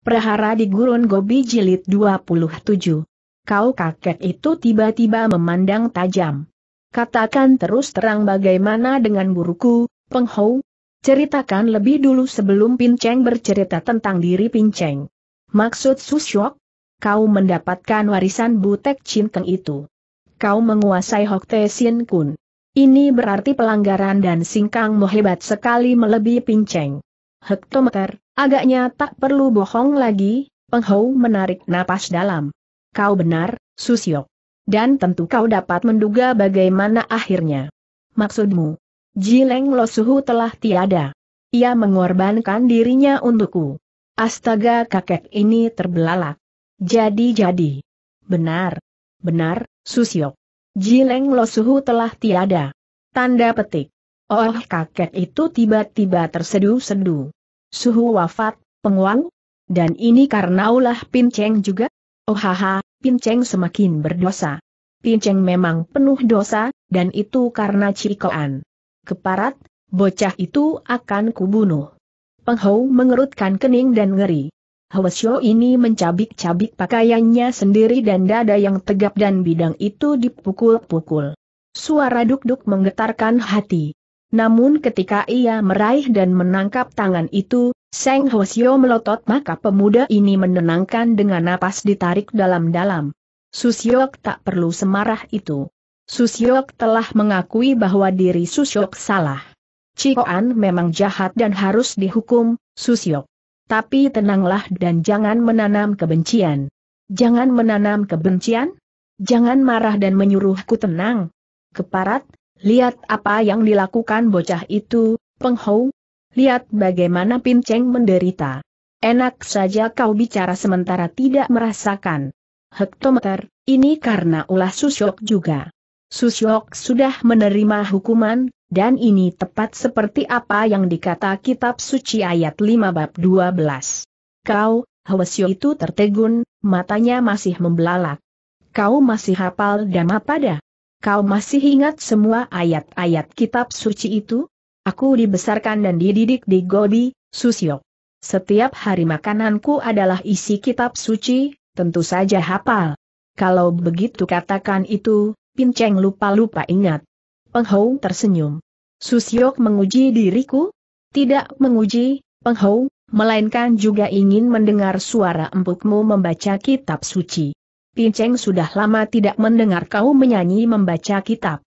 Prahara di Gurun Gobi Jilid 27. Kau kakek itu tiba-tiba memandang tajam. Katakan terus terang bagaimana dengan Peng Penghou? Ceritakan lebih dulu sebelum Pinceng bercerita tentang diri Pinceng. Maksud Susyok? Kau mendapatkan warisan Butek Cinkeng itu. Kau menguasai Hokte Sin Kun. Ini berarti pelanggaran dan singkang hebat sekali melebihi Pinceng. Hektometer, Agaknya tak perlu bohong lagi, Peng menarik napas dalam. Kau benar, Susiok. Dan tentu kau dapat menduga bagaimana akhirnya. Maksudmu? Jileng Losuhu telah tiada. Ia mengorbankan dirinya untukku. Astaga kakek ini terbelalak. Jadi-jadi. Benar. Benar, Susiok. Jileng Losuhu telah tiada. Tanda petik. Oh kakek itu tiba-tiba terseduh-seduh. Suhu wafat, penguang? Dan ini karena ulah Pinceng juga? Oh haha, Pinceng semakin berdosa. Pinceng memang penuh dosa, dan itu karena cikoan. Keparat, bocah itu akan kubunuh. Penghau mengerutkan kening dan ngeri. Hwasyo ini mencabik-cabik pakaiannya sendiri dan dada yang tegap dan bidang itu dipukul-pukul. Suara duk-duk menggetarkan hati. Namun ketika ia meraih dan menangkap tangan itu, Seng Hosio melotot maka pemuda ini menenangkan dengan napas ditarik dalam-dalam. Susyok tak perlu semarah itu. Susyok telah mengakui bahwa diri Susyok salah. Cikoan memang jahat dan harus dihukum, Susyok. Tapi tenanglah dan jangan menanam kebencian. Jangan menanam kebencian? Jangan marah dan menyuruhku tenang. Keparat, Lihat apa yang dilakukan bocah itu, Penghau. Lihat bagaimana Pinceng menderita. Enak saja kau bicara sementara tidak merasakan. Hektometer, ini karena ulah Susyok juga. Susyok sudah menerima hukuman, dan ini tepat seperti apa yang dikata kitab suci ayat 5 bab 12. Kau, Hwasyo itu tertegun, matanya masih membelalak. Kau masih hafal apa dah? Kau masih ingat semua ayat-ayat kitab suci itu? Aku dibesarkan dan dididik di Gobi, Susyok. Setiap hari makananku adalah isi kitab suci, tentu saja hafal. Kalau begitu katakan itu, Pinceng lupa-lupa ingat. Penghou tersenyum. Susyok menguji diriku? Tidak menguji, Penghou, melainkan juga ingin mendengar suara empukmu membaca kitab suci. Pinceng sudah lama tidak mendengar kau menyanyi membaca kitab.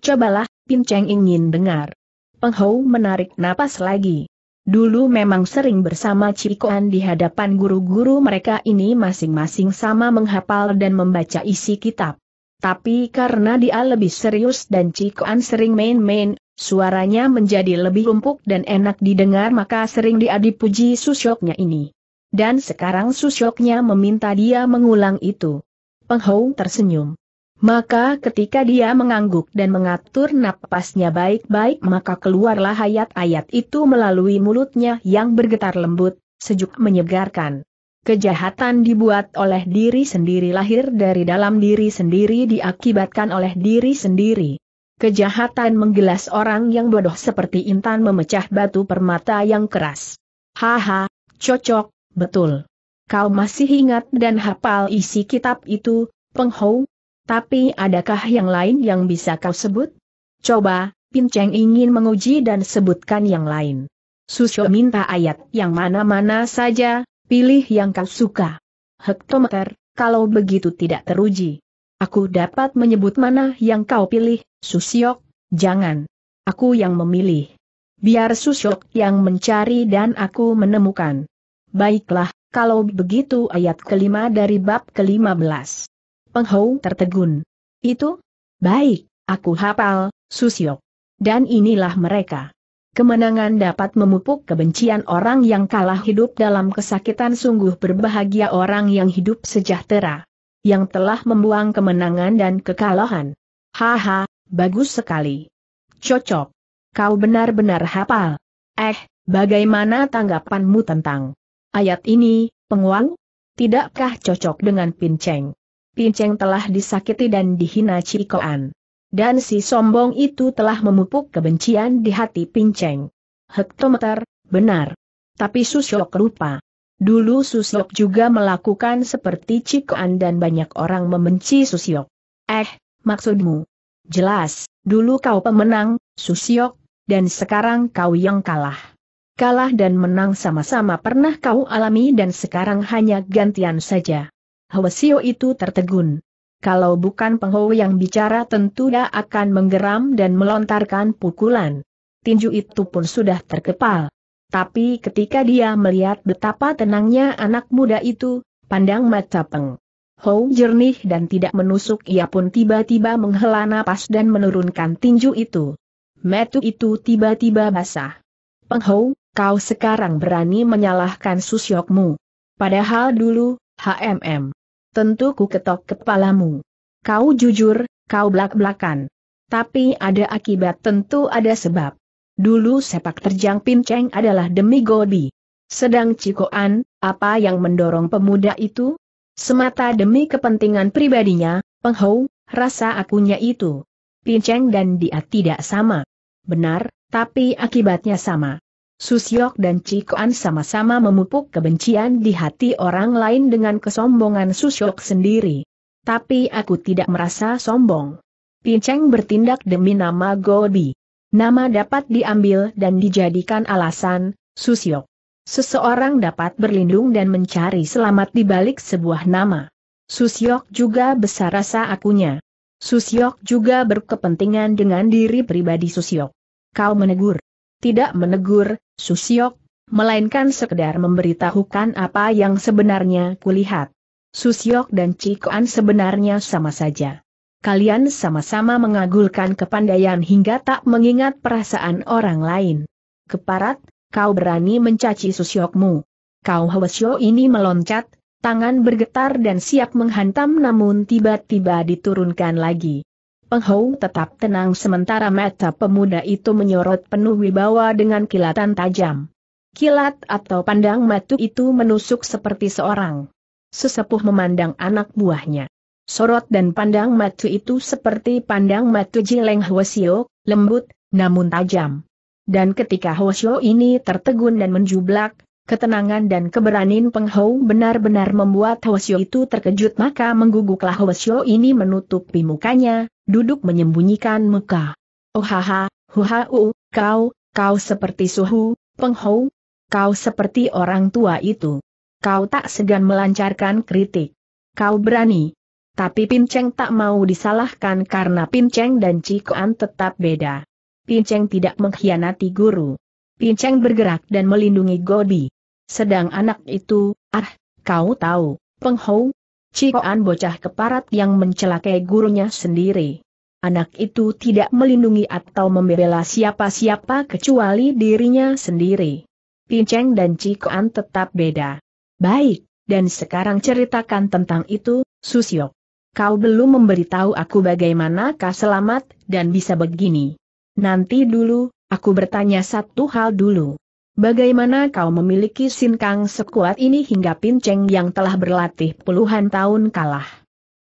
Cobalah, Pinceng ingin dengar. Penghou menarik napas lagi. Dulu memang sering bersama Cikoan di hadapan guru-guru mereka ini masing-masing sama menghafal dan membaca isi kitab. Tapi karena dia lebih serius dan Cikoan sering main-main, suaranya menjadi lebih lumpuk dan enak didengar maka sering dia dipuji susyoknya ini. Dan sekarang susyoknya meminta dia mengulang itu. Peng tersenyum. Maka ketika dia mengangguk dan mengatur napasnya baik-baik maka keluarlah ayat-ayat itu melalui mulutnya yang bergetar lembut, sejuk menyegarkan. Kejahatan dibuat oleh diri sendiri lahir dari dalam diri sendiri diakibatkan oleh diri sendiri. Kejahatan menggelas orang yang bodoh seperti intan memecah batu permata yang keras. Haha, cocok, betul. Kau masih ingat dan hafal isi kitab itu, Penghou? Tapi adakah yang lain yang bisa kau sebut? Coba, Pinceng ingin menguji dan sebutkan yang lain. Susyo minta ayat yang mana-mana saja, pilih yang kau suka. Hektometer, kalau begitu tidak teruji. Aku dapat menyebut mana yang kau pilih, Susyok, jangan. Aku yang memilih. Biar Susyok yang mencari dan aku menemukan. Baiklah, kalau begitu ayat kelima dari bab kelima belas. Penghou tertegun. Itu? Baik, aku hafal, Susio. Dan inilah mereka. Kemenangan dapat memupuk kebencian orang yang kalah hidup dalam kesakitan sungguh berbahagia orang yang hidup sejahtera. Yang telah membuang kemenangan dan kekalahan. Haha, bagus sekali. Cocok. Kau benar-benar hafal. Eh, bagaimana tanggapanmu tentang Ayat ini, penguang, tidakkah cocok dengan Pinceng? Pinceng telah disakiti dan dihina Cikoan. Dan si sombong itu telah memupuk kebencian di hati Pinceng. Hektometer, benar. Tapi Susyok lupa. Dulu Susyok juga melakukan seperti Cikoan dan banyak orang membenci Susyok. Eh, maksudmu? Jelas, dulu kau pemenang, Susyok, dan sekarang kau yang kalah kalah dan menang sama-sama pernah kau alami dan sekarang hanya gantian saja. Hwasio itu tertegun. Kalau bukan Pengho yang bicara tentu dia akan menggeram dan melontarkan pukulan. Tinju itu pun sudah terkepal. Tapi ketika dia melihat betapa tenangnya anak muda itu, pandang mata Peng. Hou jernih dan tidak menusuk ia pun tiba-tiba menghela napas dan menurunkan tinju itu. Metu itu tiba-tiba basah. Peng kau sekarang berani menyalahkan susyokmu. Padahal dulu, HMM. Tentu ku ketok kepalamu. Kau jujur, kau belak-belakan. Tapi ada akibat tentu ada sebab. Dulu sepak terjang pinceng adalah demi Gobi. Sedang Cikoan, apa yang mendorong pemuda itu? Semata demi kepentingan pribadinya, penghau, rasa akunya itu. Pinceng dan dia tidak sama. Benar, tapi akibatnya sama. Susyok dan Cikoan sama-sama memupuk kebencian di hati orang lain dengan kesombongan Susyok sendiri. Tapi aku tidak merasa sombong. Pinceng bertindak demi nama Gobi. Nama dapat diambil dan dijadikan alasan, Susyok. Seseorang dapat berlindung dan mencari selamat di balik sebuah nama. Susyok juga besar rasa akunya. Susyok juga berkepentingan dengan diri pribadi Susyok. Kau menegur tidak menegur, Susiok, melainkan sekedar memberitahukan apa yang sebenarnya kulihat. Susiok dan Cikoan sebenarnya sama saja. Kalian sama-sama mengagulkan kepandaian hingga tak mengingat perasaan orang lain. Keparat, kau berani mencaci Susiokmu. Kau Hwasyo ini meloncat, tangan bergetar dan siap menghantam namun tiba-tiba diturunkan lagi. Peng tetap tenang sementara mata pemuda itu menyorot penuh wibawa dengan kilatan tajam. Kilat atau pandang matu itu menusuk seperti seorang sesepuh memandang anak buahnya. Sorot dan pandang matu itu seperti pandang matu jileng Hwasio, lembut, namun tajam. Dan ketika Hwasio ini tertegun dan menjublak, Ketenangan dan keberanian Peng Hou benar-benar membuat Hwasyo itu terkejut maka mengguguklah Hwasyo ini menutupi mukanya, duduk menyembunyikan muka. Oh Ohaha, u, kau, kau seperti suhu, Peng Hou, kau seperti orang tua itu. Kau tak segan melancarkan kritik. Kau berani. Tapi Pinceng tak mau disalahkan karena Pinceng dan Cikoan tetap beda. Pinceng tidak mengkhianati guru. Pinceng bergerak dan melindungi Gobi. Sedang anak itu, ah, kau tahu, penghou, Cikoan bocah keparat yang mencelakai gurunya sendiri. Anak itu tidak melindungi atau membela siapa-siapa kecuali dirinya sendiri. Pinceng dan Cikoan tetap beda. Baik, dan sekarang ceritakan tentang itu, Susio. Kau belum memberitahu aku bagaimana kau selamat dan bisa begini. Nanti dulu, aku bertanya satu hal dulu. Bagaimana kau memiliki sinkang sekuat ini hingga pinceng yang telah berlatih puluhan tahun kalah?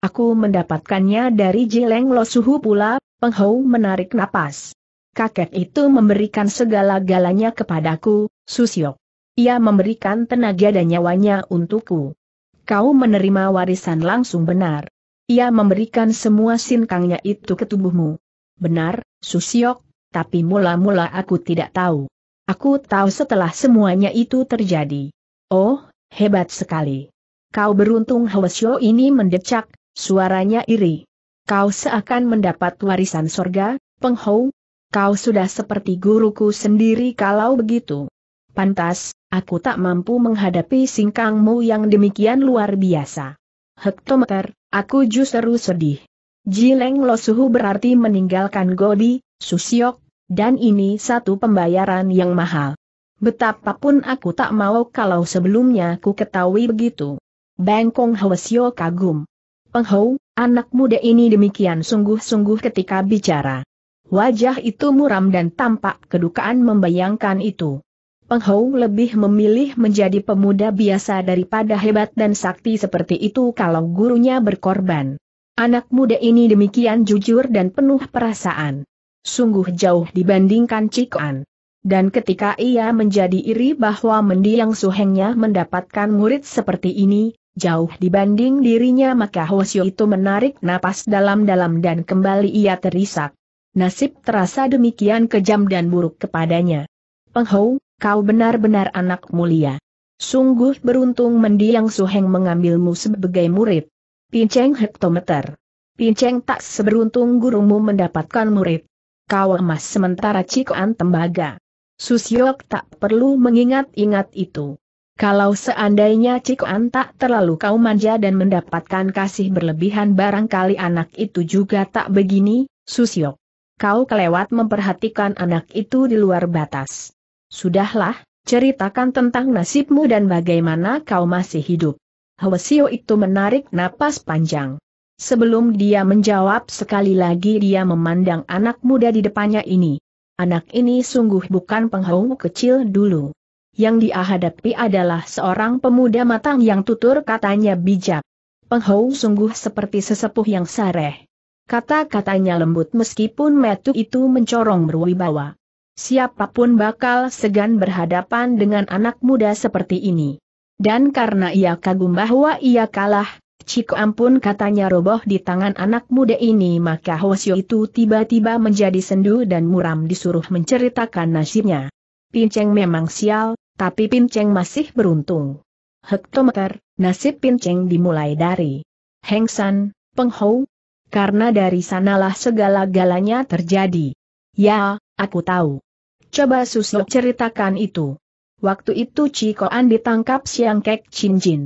Aku mendapatkannya dari Jileng Lo Suhu pula, Penghau menarik napas. Kakek itu memberikan segala-galanya kepadaku, Susyok. Ia memberikan tenaga dan nyawanya untukku. Kau menerima warisan langsung benar. Ia memberikan semua sinkangnya itu ke tubuhmu. Benar, Susyok, tapi mula-mula aku tidak tahu. Aku tahu setelah semuanya itu terjadi. Oh, hebat sekali. Kau beruntung Hwasyo ini mendecak, suaranya iri. Kau seakan mendapat warisan sorga, penghou. Kau sudah seperti guruku sendiri kalau begitu. Pantas, aku tak mampu menghadapi singkangmu yang demikian luar biasa. Hektometer, aku justru sedih. Jileng Losuhu berarti meninggalkan Godi, Susiok, dan ini satu pembayaran yang mahal. Betapapun aku tak mau kalau sebelumnya ku ketahui begitu. Bengkong Hwasyo kagum. Penghou, anak muda ini demikian sungguh-sungguh ketika bicara. Wajah itu muram dan tampak kedukaan membayangkan itu. Penghou lebih memilih menjadi pemuda biasa daripada hebat dan sakti seperti itu kalau gurunya berkorban. Anak muda ini demikian jujur dan penuh perasaan sungguh jauh dibandingkan Cikuan. Dan ketika ia menjadi iri bahwa mendiang suhengnya mendapatkan murid seperti ini, jauh dibanding dirinya maka Hosyo itu menarik napas dalam-dalam dan kembali ia terisak. Nasib terasa demikian kejam dan buruk kepadanya. Penghou, kau benar-benar anak mulia. Sungguh beruntung mendiang suheng mengambilmu sebagai murid. Pinceng hektometer. Pinceng tak seberuntung gurumu mendapatkan murid kau emas sementara cikuan tembaga. Susyok tak perlu mengingat-ingat itu. Kalau seandainya cikuan tak terlalu kau manja dan mendapatkan kasih berlebihan barangkali anak itu juga tak begini, Susyok. Kau kelewat memperhatikan anak itu di luar batas. Sudahlah, ceritakan tentang nasibmu dan bagaimana kau masih hidup. Hwasio itu menarik napas panjang. Sebelum dia menjawab sekali lagi dia memandang anak muda di depannya ini. Anak ini sungguh bukan penghau kecil dulu. Yang dia hadapi adalah seorang pemuda matang yang tutur katanya bijak. Penghau sungguh seperti sesepuh yang sareh. Kata-katanya lembut meskipun metu itu mencorong berwibawa. Siapapun bakal segan berhadapan dengan anak muda seperti ini. Dan karena ia kagum bahwa ia kalah, Cik ampun katanya roboh di tangan anak muda ini maka Hosio itu tiba-tiba menjadi sendu dan muram disuruh menceritakan nasibnya. Pinceng memang sial, tapi Pinceng masih beruntung. Hektometer, nasib Pinceng dimulai dari Heng San, Peng karena dari sanalah segala-galanya terjadi. Ya, aku tahu. Coba susuk ceritakan itu. Waktu itu Cikoan ditangkap Siang Kek Chin Jin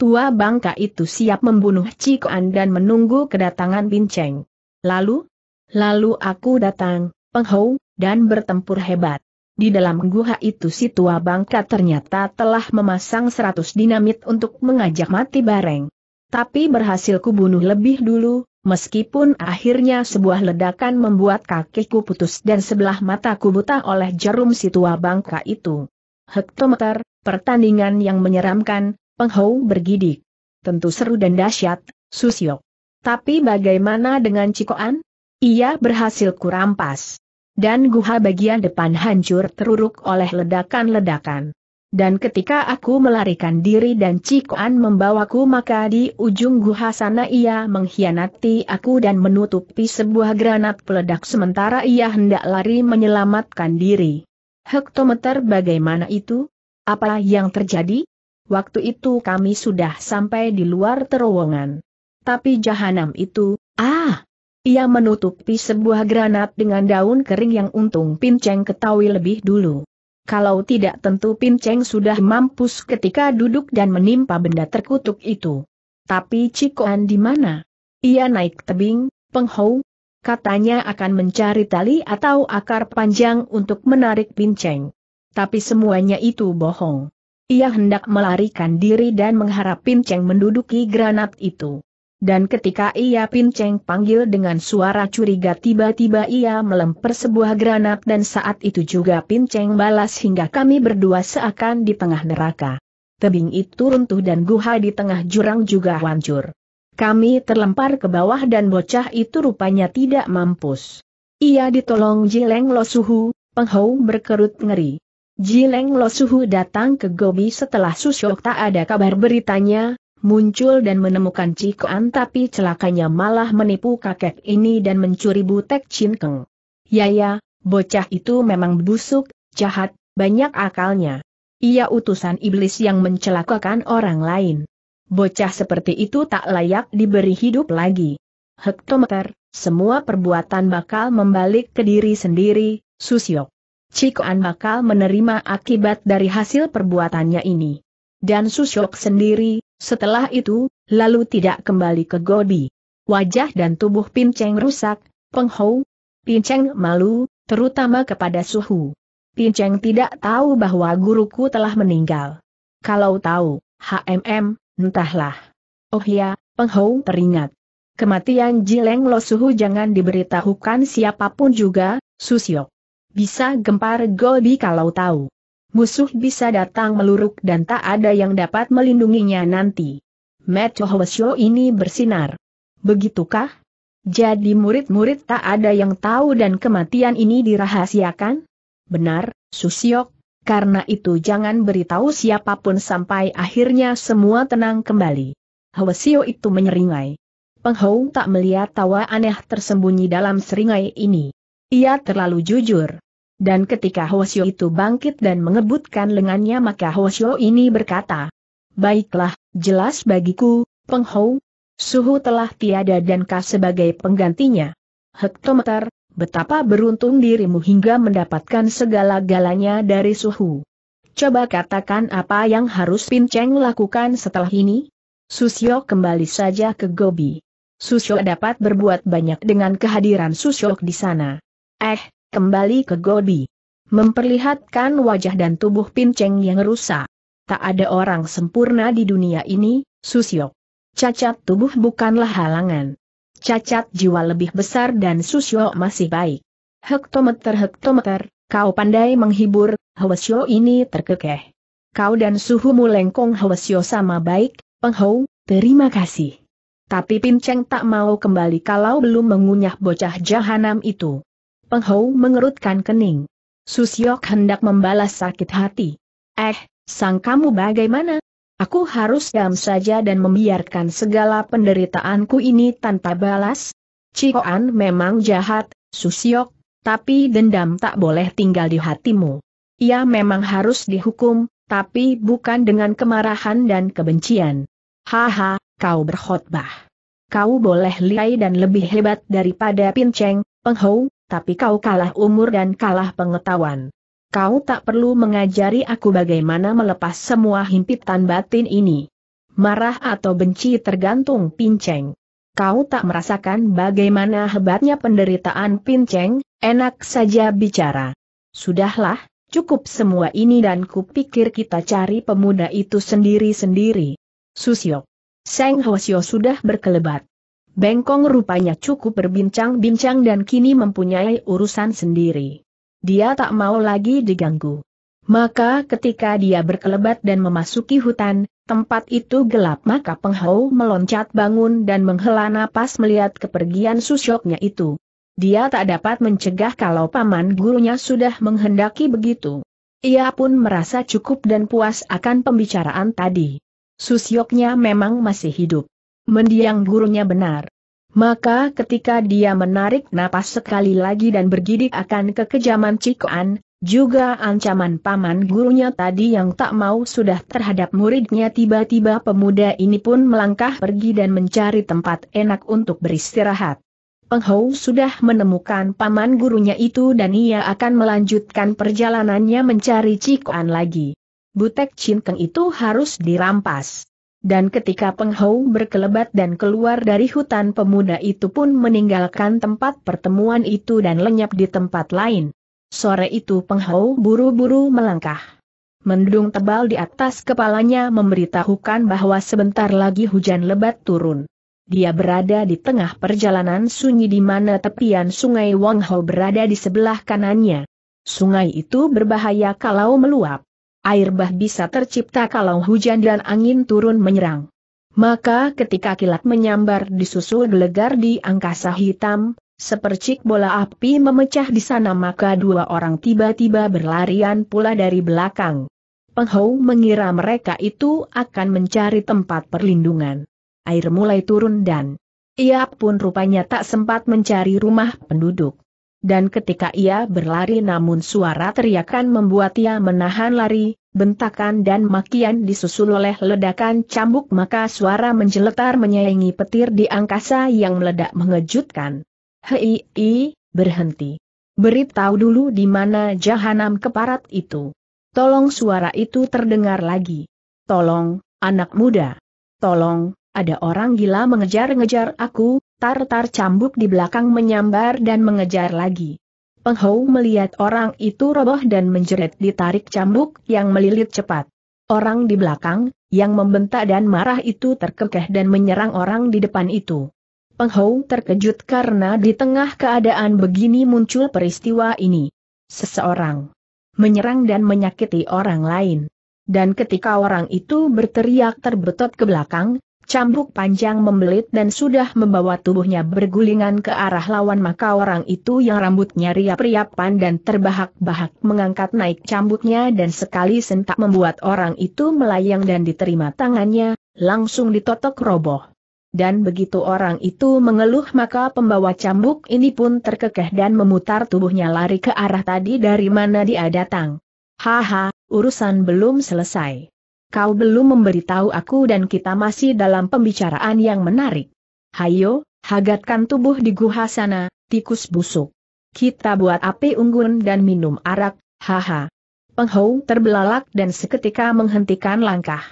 tua bangka itu siap membunuh Cikoan dan menunggu kedatangan Binceng. Lalu? Lalu aku datang, penghou, dan bertempur hebat. Di dalam guha itu si tua bangka ternyata telah memasang seratus dinamit untuk mengajak mati bareng. Tapi berhasil kubunuh lebih dulu, meskipun akhirnya sebuah ledakan membuat kakiku putus dan sebelah mataku buta oleh jarum si tua bangka itu. Hektometer, pertandingan yang menyeramkan, Penghou bergidik. Tentu seru dan dahsyat, Susio. Tapi bagaimana dengan Cikoan? Ia berhasil kurampas. Dan guha bagian depan hancur teruruk oleh ledakan-ledakan. Dan ketika aku melarikan diri dan Cikoan membawaku maka di ujung guha sana ia mengkhianati aku dan menutupi sebuah granat peledak sementara ia hendak lari menyelamatkan diri. Hektometer bagaimana itu? Apa yang terjadi? Waktu itu kami sudah sampai di luar terowongan. Tapi jahanam itu, ah! Ia menutupi sebuah granat dengan daun kering yang untung Pinceng ketahui lebih dulu. Kalau tidak tentu Pinceng sudah mampus ketika duduk dan menimpa benda terkutuk itu. Tapi Cikoan di mana? Ia naik tebing, penghou. Katanya akan mencari tali atau akar panjang untuk menarik Pinceng. Tapi semuanya itu bohong. Ia hendak melarikan diri dan mengharap Pinceng menduduki granat itu. Dan ketika ia Pinceng panggil dengan suara curiga tiba-tiba ia melempar sebuah granat dan saat itu juga Pinceng balas hingga kami berdua seakan di tengah neraka. Tebing itu runtuh dan guha di tengah jurang juga hancur. Kami terlempar ke bawah dan bocah itu rupanya tidak mampus. Ia ditolong Jileng Losuhu, penghau berkerut ngeri. Jileng Lo Suhu datang ke Gobi setelah Susyok tak ada kabar beritanya, muncul dan menemukan Cikoan tapi celakanya malah menipu kakek ini dan mencuri butek Cinkeng. Yaya, bocah itu memang busuk, jahat, banyak akalnya. Ia utusan iblis yang mencelakakan orang lain. Bocah seperti itu tak layak diberi hidup lagi. Hektometer, semua perbuatan bakal membalik ke diri sendiri, Susyok. Cikoan bakal menerima akibat dari hasil perbuatannya ini. Dan Susyok sendiri, setelah itu, lalu tidak kembali ke Gobi. Wajah dan tubuh Pinceng rusak, Penghou. Pinceng malu, terutama kepada Suhu. Pinceng tidak tahu bahwa guruku telah meninggal. Kalau tahu, HMM, entahlah. Oh ya, Penghou teringat. Kematian Jileng Lo Suhu jangan diberitahukan siapapun juga, Susyok. Bisa gempar Golbi kalau tahu. Musuh bisa datang meluruk dan tak ada yang dapat melindunginya nanti. Meto Hwasyo ini bersinar. Begitukah? Jadi murid-murid tak ada yang tahu dan kematian ini dirahasiakan? Benar, Susiok, karena itu jangan beritahu siapapun sampai akhirnya semua tenang kembali. Hwasyo itu menyeringai. Penghou tak melihat tawa aneh tersembunyi dalam seringai ini. Ia terlalu jujur. Dan ketika Hoshio itu bangkit dan mengebutkan lengannya maka Hoshio ini berkata, Baiklah, jelas bagiku, Penghou. Suhu telah tiada dan kau sebagai penggantinya. Hektometer, betapa beruntung dirimu hingga mendapatkan segala-galanya dari Suhu. Coba katakan apa yang harus Pinceng lakukan setelah ini? Susio kembali saja ke Gobi. Susio dapat berbuat banyak dengan kehadiran Susio di sana. Eh, kembali ke Gobi. Memperlihatkan wajah dan tubuh pinceng yang rusak. Tak ada orang sempurna di dunia ini, Susyok. Cacat tubuh bukanlah halangan. Cacat jiwa lebih besar dan Susyok masih baik. Hektometer-hektometer, kau pandai menghibur, Hwasyo ini terkekeh. Kau dan suhu lengkong Hwasyo sama baik, Penghou, terima kasih. Tapi Pinceng tak mau kembali kalau belum mengunyah bocah jahanam itu. Peng Hou mengerutkan kening. Susiok hendak membalas sakit hati. Eh, sang kamu bagaimana? Aku harus diam saja dan membiarkan segala penderitaanku ini tanpa balas? Cikoan memang jahat, Susiok, tapi dendam tak boleh tinggal di hatimu. Ia memang harus dihukum, tapi bukan dengan kemarahan dan kebencian. Haha, kau berkhotbah. Kau boleh liai dan lebih hebat daripada Pinceng, Peng Hou, tapi kau kalah umur dan kalah pengetahuan. Kau tak perlu mengajari aku bagaimana melepas semua himpitan batin ini. Marah atau benci tergantung pinceng. Kau tak merasakan bagaimana hebatnya penderitaan pinceng, enak saja bicara. Sudahlah, cukup semua ini dan kupikir kita cari pemuda itu sendiri-sendiri. Susyok. Seng Hwasyo sudah berkelebat. Bengkong rupanya cukup berbincang-bincang dan kini mempunyai urusan sendiri. Dia tak mau lagi diganggu. Maka ketika dia berkelebat dan memasuki hutan, tempat itu gelap maka penghau meloncat bangun dan menghela napas melihat kepergian susyoknya itu. Dia tak dapat mencegah kalau paman gurunya sudah menghendaki begitu. Ia pun merasa cukup dan puas akan pembicaraan tadi. Susyoknya memang masih hidup mendiang gurunya benar. Maka ketika dia menarik napas sekali lagi dan bergidik akan kekejaman Cikoan, juga ancaman paman gurunya tadi yang tak mau sudah terhadap muridnya tiba-tiba pemuda ini pun melangkah pergi dan mencari tempat enak untuk beristirahat. Penghou sudah menemukan paman gurunya itu dan ia akan melanjutkan perjalanannya mencari Cikoan lagi. Butek Cinkeng itu harus dirampas. Dan ketika Peng Hou berkelebat dan keluar dari hutan pemuda itu pun meninggalkan tempat pertemuan itu dan lenyap di tempat lain. Sore itu Peng Hou buru-buru melangkah. Mendung tebal di atas kepalanya memberitahukan bahwa sebentar lagi hujan lebat turun. Dia berada di tengah perjalanan sunyi di mana tepian sungai Wang Hou berada di sebelah kanannya. Sungai itu berbahaya kalau meluap air bah bisa tercipta kalau hujan dan angin turun menyerang. Maka ketika kilat menyambar disusul gelegar di angkasa hitam, sepercik bola api memecah di sana maka dua orang tiba-tiba berlarian pula dari belakang. Penghou mengira mereka itu akan mencari tempat perlindungan. Air mulai turun dan ia pun rupanya tak sempat mencari rumah penduduk. Dan ketika ia berlari namun suara teriakan membuat ia menahan lari, bentakan dan makian disusul oleh ledakan cambuk maka suara menjeletar menyayangi petir di angkasa yang meledak mengejutkan. Hei, i, berhenti. Beritahu dulu di mana jahanam keparat itu. Tolong suara itu terdengar lagi. Tolong, anak muda. Tolong, ada orang gila mengejar-ngejar aku, Tartar cambuk di belakang menyambar dan mengejar lagi. Peng melihat orang itu roboh dan menjerit ditarik cambuk yang melilit cepat. Orang di belakang, yang membentak dan marah itu terkekeh dan menyerang orang di depan itu. Peng terkejut karena di tengah keadaan begini muncul peristiwa ini. Seseorang menyerang dan menyakiti orang lain. Dan ketika orang itu berteriak terbetot ke belakang, Cambuk panjang membelit dan sudah membawa tubuhnya bergulingan ke arah lawan maka orang itu yang rambutnya riap-riapan dan terbahak-bahak mengangkat naik cambuknya dan sekali sentak membuat orang itu melayang dan diterima tangannya, langsung ditotok roboh. Dan begitu orang itu mengeluh maka pembawa cambuk ini pun terkekeh dan memutar tubuhnya lari ke arah tadi dari mana dia datang. Haha, urusan belum selesai. Kau belum memberitahu aku dan kita masih dalam pembicaraan yang menarik. Hayo, hagatkan tubuh di guha sana, tikus busuk. Kita buat api unggun dan minum arak, haha. Penghou terbelalak dan seketika menghentikan langkah.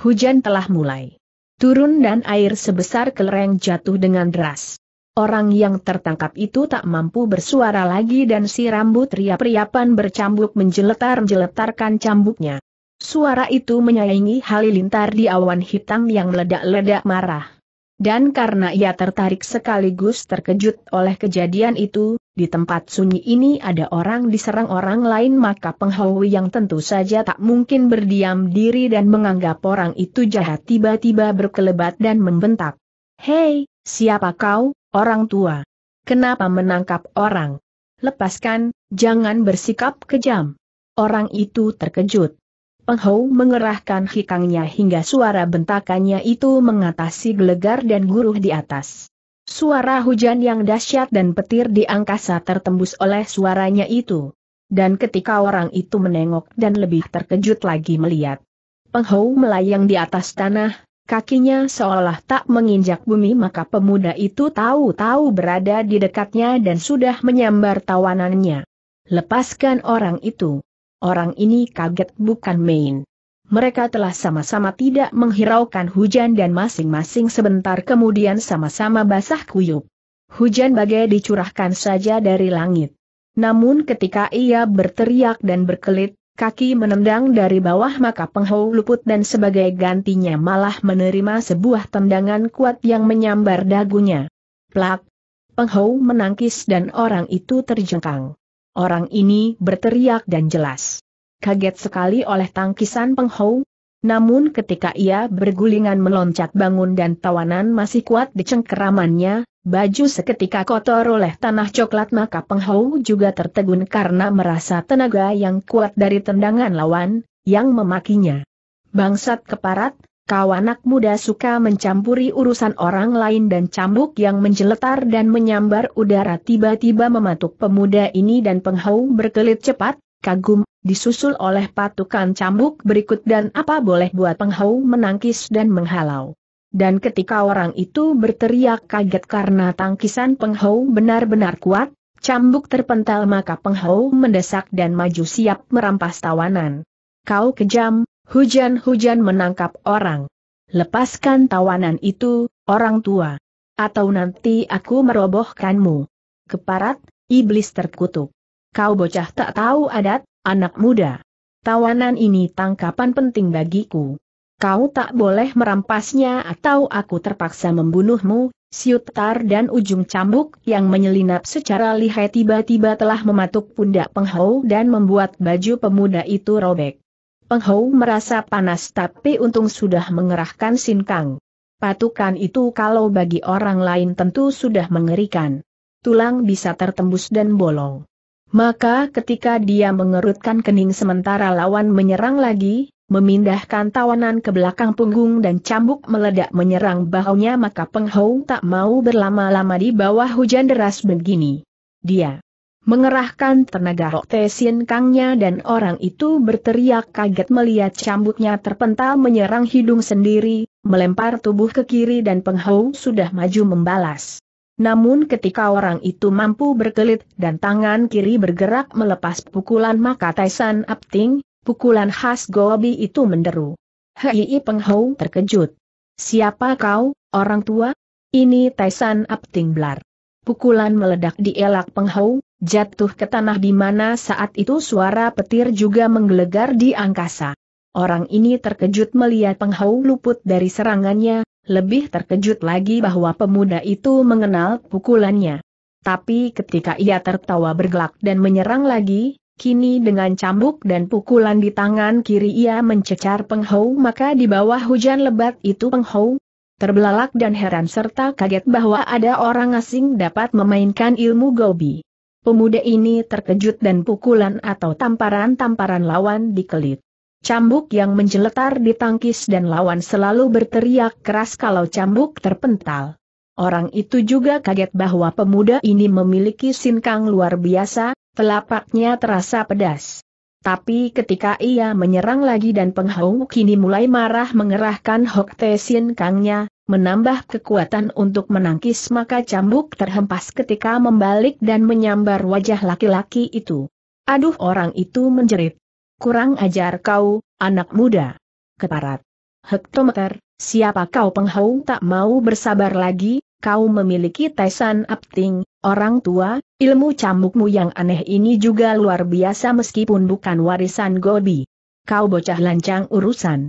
Hujan telah mulai. Turun dan air sebesar kelereng jatuh dengan deras. Orang yang tertangkap itu tak mampu bersuara lagi dan si rambut riap-riapan bercambuk menjeletar-jeletarkan cambuknya. Suara itu menyaingi halilintar di awan hitam yang meledak-ledak marah. Dan karena ia tertarik sekaligus terkejut oleh kejadian itu, di tempat sunyi ini ada orang diserang orang lain maka penghawi yang tentu saja tak mungkin berdiam diri dan menganggap orang itu jahat tiba-tiba berkelebat dan membentak. Hei, siapa kau, orang tua? Kenapa menangkap orang? Lepaskan, jangan bersikap kejam. Orang itu terkejut. Peng mengerahkan hikangnya hingga suara bentakannya itu mengatasi gelegar dan guruh di atas. Suara hujan yang dahsyat dan petir di angkasa tertembus oleh suaranya itu. Dan ketika orang itu menengok dan lebih terkejut lagi melihat. Peng melayang di atas tanah, kakinya seolah tak menginjak bumi maka pemuda itu tahu-tahu berada di dekatnya dan sudah menyambar tawanannya. Lepaskan orang itu. Orang ini kaget bukan main. Mereka telah sama-sama tidak menghiraukan hujan dan masing-masing sebentar kemudian sama-sama basah kuyup. Hujan bagai dicurahkan saja dari langit. Namun ketika ia berteriak dan berkelit, kaki menendang dari bawah maka penghau luput dan sebagai gantinya malah menerima sebuah tendangan kuat yang menyambar dagunya. Plak! Penghau menangkis dan orang itu terjengkang. Orang ini berteriak dan jelas. Kaget sekali oleh tangkisan Penghau, namun ketika ia bergulingan meloncat bangun dan tawanan masih kuat di cengkeramannya, baju seketika kotor oleh tanah coklat maka Penghau juga tertegun karena merasa tenaga yang kuat dari tendangan lawan, yang memakinya. Bangsat keparat, kau anak muda suka mencampuri urusan orang lain dan cambuk yang menjeletar dan menyambar udara tiba-tiba mematuk pemuda ini dan penghau berkelit cepat, kagum, disusul oleh patukan cambuk berikut dan apa boleh buat penghau menangkis dan menghalau. Dan ketika orang itu berteriak kaget karena tangkisan penghau benar-benar kuat, cambuk terpental maka penghau mendesak dan maju siap merampas tawanan. Kau kejam, Hujan-hujan menangkap orang. Lepaskan tawanan itu, orang tua. Atau nanti aku merobohkanmu. Keparat, iblis terkutuk. Kau bocah tak tahu adat, anak muda. Tawanan ini tangkapan penting bagiku. Kau tak boleh merampasnya atau aku terpaksa membunuhmu, siutar dan ujung cambuk yang menyelinap secara lihai tiba-tiba telah mematuk pundak penghau dan membuat baju pemuda itu robek. Peng Hou merasa panas tapi untung sudah mengerahkan Sin Kang. Patukan itu kalau bagi orang lain tentu sudah mengerikan. Tulang bisa tertembus dan bolong. Maka ketika dia mengerutkan kening sementara lawan menyerang lagi, memindahkan tawanan ke belakang punggung dan cambuk meledak menyerang bahunya maka Peng Hou tak mau berlama-lama di bawah hujan deras begini. Dia mengerahkan tenaga Rotesin Kangnya dan orang itu berteriak kaget melihat cambuknya terpental menyerang hidung sendiri, melempar tubuh ke kiri dan penghau sudah maju membalas. Namun ketika orang itu mampu berkelit dan tangan kiri bergerak melepas pukulan maka Taisan Apting, pukulan khas Gobi itu menderu. Hei penghau terkejut. Siapa kau, orang tua? Ini Taisan Apting Blar pukulan meledak di elak penghau, jatuh ke tanah di mana saat itu suara petir juga menggelegar di angkasa. Orang ini terkejut melihat penghau luput dari serangannya, lebih terkejut lagi bahwa pemuda itu mengenal pukulannya. Tapi ketika ia tertawa bergelak dan menyerang lagi, Kini dengan cambuk dan pukulan di tangan kiri ia mencecar Penghau maka di bawah hujan lebat itu Penghau terbelalak dan heran serta kaget bahwa ada orang asing dapat memainkan ilmu gobi. Pemuda ini terkejut dan pukulan atau tamparan-tamparan lawan dikelit. Cambuk yang menjeletar ditangkis dan lawan selalu berteriak keras kalau cambuk terpental. Orang itu juga kaget bahwa pemuda ini memiliki sinkang luar biasa, telapaknya terasa pedas. Tapi ketika ia menyerang lagi dan penghau kini mulai marah mengerahkan Hok Te Kangnya, menambah kekuatan untuk menangkis maka cambuk terhempas ketika membalik dan menyambar wajah laki-laki itu. Aduh orang itu menjerit. Kurang ajar kau, anak muda. Keparat. Hektometer, siapa kau penghau tak mau bersabar lagi, kau memiliki Taisan Apting, orang tua, Ilmu cambukmu yang aneh ini juga luar biasa meskipun bukan warisan Gobi. Kau bocah lancang urusan.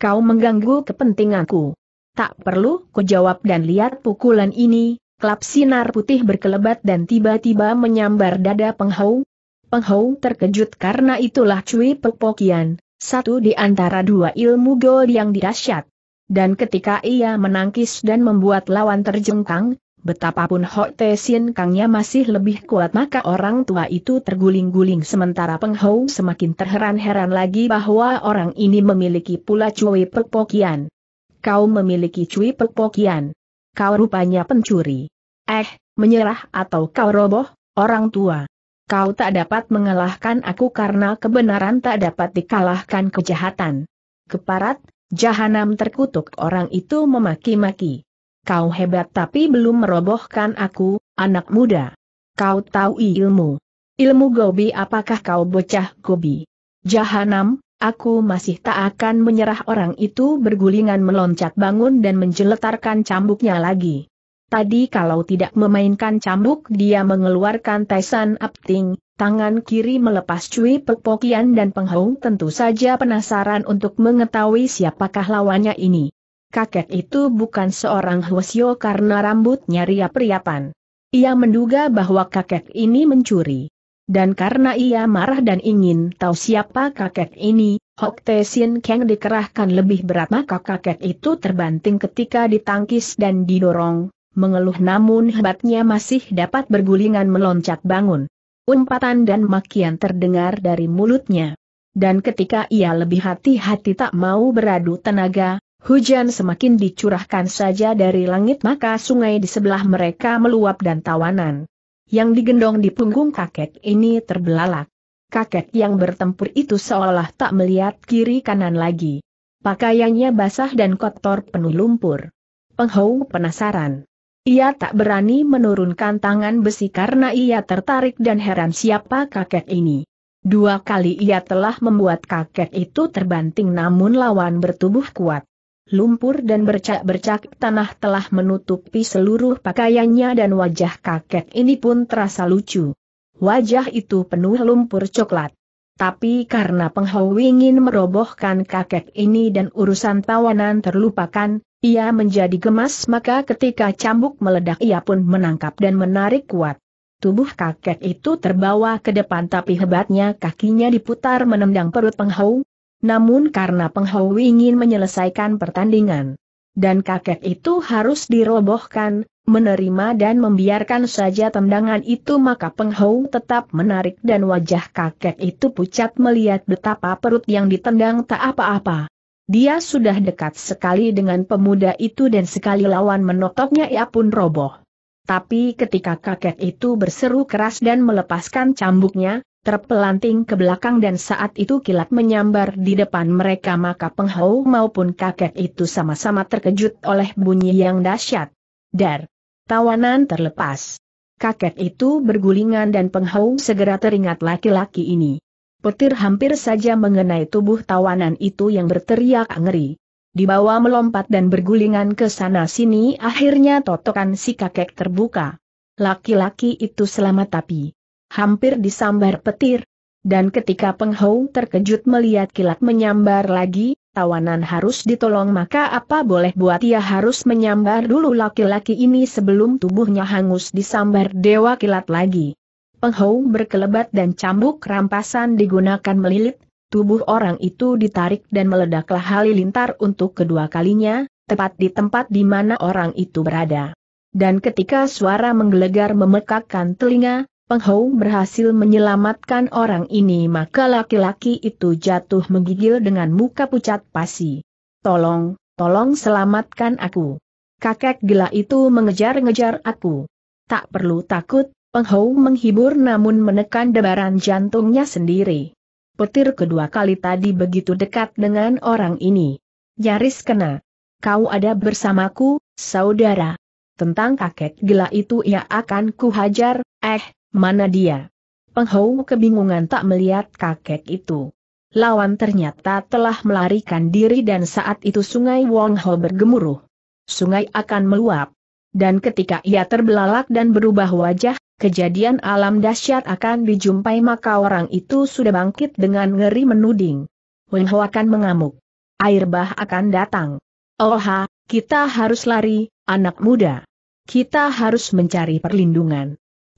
Kau mengganggu kepentinganku. Tak perlu ku jawab dan lihat pukulan ini, klap sinar putih berkelebat dan tiba-tiba menyambar dada penghau. Penghau terkejut karena itulah cuy Pepokian, satu di antara dua ilmu gold yang dirasyat. Dan ketika ia menangkis dan membuat lawan terjengkang, Betapapun Ho Te Sien Kangnya masih lebih kuat maka orang tua itu terguling-guling sementara Peng Hou semakin terheran-heran lagi bahwa orang ini memiliki pula cui perpokian. Kau memiliki cui perpokian? Kau rupanya pencuri. Eh, menyerah atau kau roboh, orang tua. Kau tak dapat mengalahkan aku karena kebenaran tak dapat dikalahkan kejahatan. Keparat, jahanam terkutuk orang itu memaki-maki. Kau hebat tapi belum merobohkan aku, anak muda. Kau tahu ilmu. Ilmu gobi apakah kau bocah gobi? Jahanam, aku masih tak akan menyerah orang itu bergulingan meloncat bangun dan menjeletarkan cambuknya lagi. Tadi kalau tidak memainkan cambuk dia mengeluarkan Taisan Apting, tangan kiri melepas cuy Pepokian dan Penghong tentu saja penasaran untuk mengetahui siapakah lawannya ini kakek itu bukan seorang Hwasyo karena rambutnya riap-riapan. Ia menduga bahwa kakek ini mencuri. Dan karena ia marah dan ingin tahu siapa kakek ini, Hok Te Sin Kang dikerahkan lebih berat maka kakek itu terbanting ketika ditangkis dan didorong, mengeluh namun hebatnya masih dapat bergulingan meloncat bangun. Umpatan dan makian terdengar dari mulutnya. Dan ketika ia lebih hati-hati tak mau beradu tenaga, Hujan semakin dicurahkan saja dari langit maka sungai di sebelah mereka meluap dan tawanan. Yang digendong di punggung kakek ini terbelalak. Kakek yang bertempur itu seolah tak melihat kiri kanan lagi. Pakaiannya basah dan kotor penuh lumpur. Penghou penasaran. Ia tak berani menurunkan tangan besi karena ia tertarik dan heran siapa kakek ini. Dua kali ia telah membuat kakek itu terbanting namun lawan bertubuh kuat. Lumpur dan bercak-bercak tanah telah menutupi seluruh pakaiannya dan wajah kakek ini pun terasa lucu. Wajah itu penuh lumpur coklat. Tapi karena penghau ingin merobohkan kakek ini dan urusan tawanan terlupakan, ia menjadi gemas maka ketika cambuk meledak ia pun menangkap dan menarik kuat. Tubuh kakek itu terbawa ke depan tapi hebatnya kakinya diputar menendang perut penghau, namun karena Penghau ingin menyelesaikan pertandingan. Dan kakek itu harus dirobohkan, menerima dan membiarkan saja tendangan itu maka Penghau tetap menarik dan wajah kakek itu pucat melihat betapa perut yang ditendang tak apa-apa. Dia sudah dekat sekali dengan pemuda itu dan sekali lawan menotoknya ia pun roboh. Tapi ketika kakek itu berseru keras dan melepaskan cambuknya, terpelanting ke belakang dan saat itu kilat menyambar di depan mereka maka penghau maupun kakek itu sama-sama terkejut oleh bunyi yang dahsyat. Dar! Tawanan terlepas. Kakek itu bergulingan dan penghau segera teringat laki-laki ini. Petir hampir saja mengenai tubuh tawanan itu yang berteriak ngeri. Di bawah melompat dan bergulingan ke sana-sini akhirnya totokan si kakek terbuka. Laki-laki itu selamat tapi, hampir disambar petir. Dan ketika Peng terkejut melihat kilat menyambar lagi, tawanan harus ditolong maka apa boleh buat ia harus menyambar dulu laki-laki ini sebelum tubuhnya hangus disambar dewa kilat lagi. Peng berkelebat dan cambuk rampasan digunakan melilit, tubuh orang itu ditarik dan meledaklah halilintar untuk kedua kalinya, tepat di tempat di mana orang itu berada. Dan ketika suara menggelegar memekakkan telinga, Peng Hou berhasil menyelamatkan orang ini maka laki-laki itu jatuh menggigil dengan muka pucat pasi. Tolong, tolong selamatkan aku. Kakek gila itu mengejar-ngejar aku. Tak perlu takut, Peng Hou menghibur namun menekan debaran jantungnya sendiri. Petir kedua kali tadi begitu dekat dengan orang ini. Nyaris kena. Kau ada bersamaku, saudara. Tentang kakek gila itu ia akan kuhajar, eh, Mana dia? Penghou kebingungan tak melihat kakek itu. Lawan ternyata telah melarikan diri dan saat itu sungai Wong Ho bergemuruh. Sungai akan meluap. Dan ketika ia terbelalak dan berubah wajah, kejadian alam dahsyat akan dijumpai maka orang itu sudah bangkit dengan ngeri menuding. Wong Ho akan mengamuk. Air bah akan datang. Oha, kita harus lari, anak muda. Kita harus mencari perlindungan.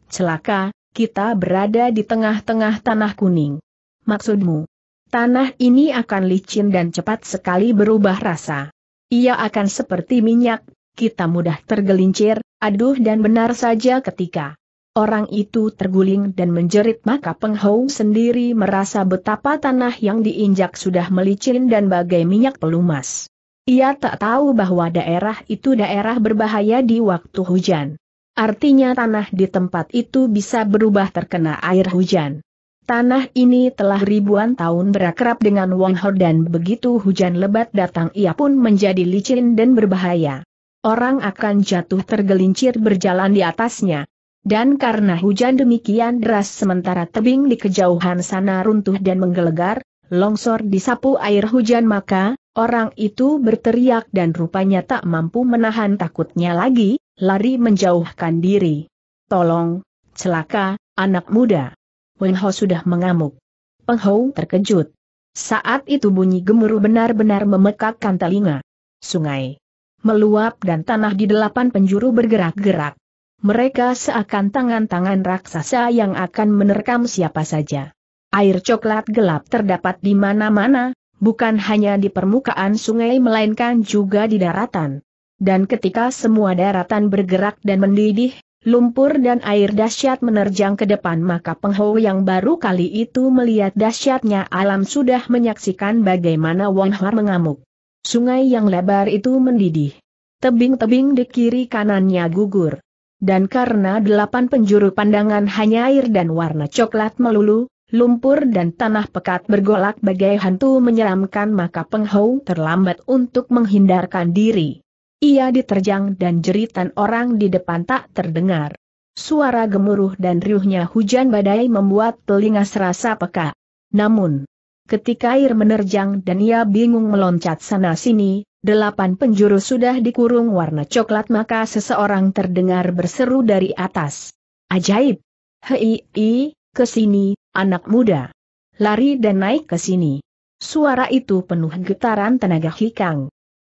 Celaka, kita berada di tengah-tengah tanah kuning. Maksudmu? Tanah ini akan licin dan cepat sekali berubah rasa. Ia akan seperti minyak, kita mudah tergelincir, aduh dan benar saja ketika orang itu terguling dan menjerit maka penghau sendiri merasa betapa tanah yang diinjak sudah melicin dan bagai minyak pelumas. Ia tak tahu bahwa daerah itu daerah berbahaya di waktu hujan. Artinya tanah di tempat itu bisa berubah terkena air hujan. Tanah ini telah ribuan tahun berakrab dengan Wong Ho dan begitu hujan lebat datang ia pun menjadi licin dan berbahaya. Orang akan jatuh tergelincir berjalan di atasnya. Dan karena hujan demikian deras sementara tebing di kejauhan sana runtuh dan menggelegar, longsor disapu air hujan maka, orang itu berteriak dan rupanya tak mampu menahan takutnya lagi, lari menjauhkan diri. Tolong, celaka, anak muda. Wen Ho sudah mengamuk. Peng Ho terkejut. Saat itu bunyi gemuruh benar-benar memekakkan telinga. Sungai meluap dan tanah di delapan penjuru bergerak-gerak. Mereka seakan tangan-tangan raksasa yang akan menerkam siapa saja. Air coklat gelap terdapat di mana-mana, bukan hanya di permukaan sungai melainkan juga di daratan. Dan ketika semua daratan bergerak dan mendidih, lumpur dan air dahsyat menerjang ke depan maka penghou yang baru kali itu melihat dahsyatnya alam sudah menyaksikan bagaimana Wong Har mengamuk. Sungai yang lebar itu mendidih. Tebing-tebing di kiri kanannya gugur. Dan karena delapan penjuru pandangan hanya air dan warna coklat melulu, lumpur dan tanah pekat bergolak bagai hantu menyeramkan maka penghou terlambat untuk menghindarkan diri. Ia diterjang dan jeritan orang di depan tak terdengar. Suara gemuruh dan riuhnya hujan badai membuat telinga serasa peka. Namun, ketika air menerjang dan ia bingung meloncat sana-sini, delapan penjuru sudah dikurung warna coklat maka seseorang terdengar berseru dari atas. Ajaib! Hei, i, kesini, anak muda. Lari dan naik ke sini. Suara itu penuh getaran tenaga hikang.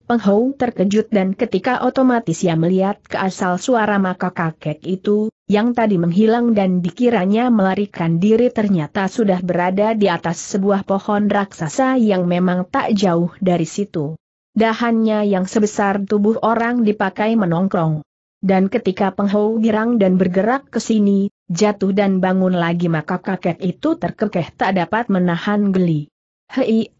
Peng terkejut dan ketika otomatis ia melihat ke asal suara maka kakek itu, yang tadi menghilang dan dikiranya melarikan diri ternyata sudah berada di atas sebuah pohon raksasa yang memang tak jauh dari situ. Dahannya yang sebesar tubuh orang dipakai menongkrong. Dan ketika Peng girang dan bergerak ke sini, jatuh dan bangun lagi maka kakek itu terkekeh tak dapat menahan geli. Hei,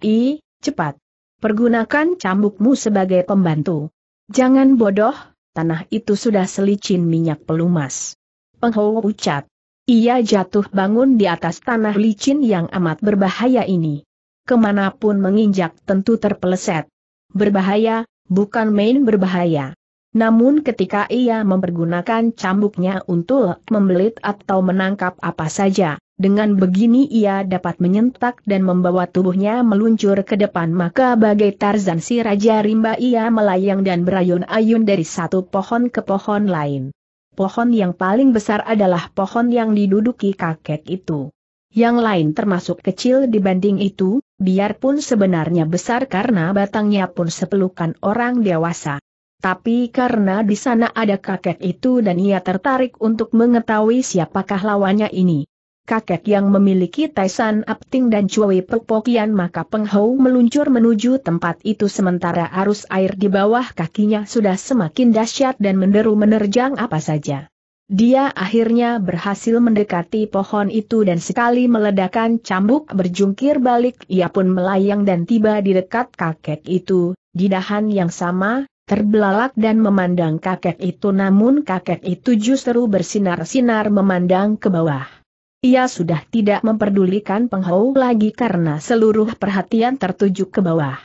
cepat! Pergunakan cambukmu sebagai pembantu. Jangan bodoh, tanah itu sudah selicin minyak pelumas. Penghou ucap. Ia jatuh bangun di atas tanah licin yang amat berbahaya ini. Kemanapun menginjak tentu terpeleset. Berbahaya, bukan main berbahaya. Namun ketika ia mempergunakan cambuknya untuk membelit atau menangkap apa saja, dengan begini ia dapat menyentak dan membawa tubuhnya meluncur ke depan maka bagai Tarzan si Raja Rimba ia melayang dan berayun-ayun dari satu pohon ke pohon lain. Pohon yang paling besar adalah pohon yang diduduki kakek itu. Yang lain termasuk kecil dibanding itu, biarpun sebenarnya besar karena batangnya pun sepelukan orang dewasa. Tapi karena di sana ada kakek itu dan ia tertarik untuk mengetahui siapakah lawannya ini kakek yang memiliki Taisan Apting dan Chui Pepokian maka Peng meluncur menuju tempat itu sementara arus air di bawah kakinya sudah semakin dahsyat dan menderu menerjang apa saja. Dia akhirnya berhasil mendekati pohon itu dan sekali meledakan cambuk berjungkir balik ia pun melayang dan tiba di dekat kakek itu, di dahan yang sama, terbelalak dan memandang kakek itu namun kakek itu justru bersinar-sinar memandang ke bawah. Ia sudah tidak memperdulikan Peng lagi karena seluruh perhatian tertuju ke bawah.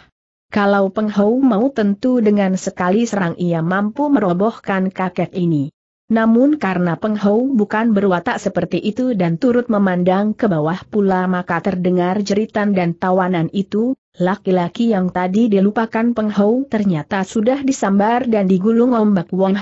Kalau Peng mau tentu dengan sekali serang ia mampu merobohkan kakek ini. Namun karena Peng bukan berwatak seperti itu dan turut memandang ke bawah pula maka terdengar jeritan dan tawanan itu, laki-laki yang tadi dilupakan Peng ternyata sudah disambar dan digulung ombak Wong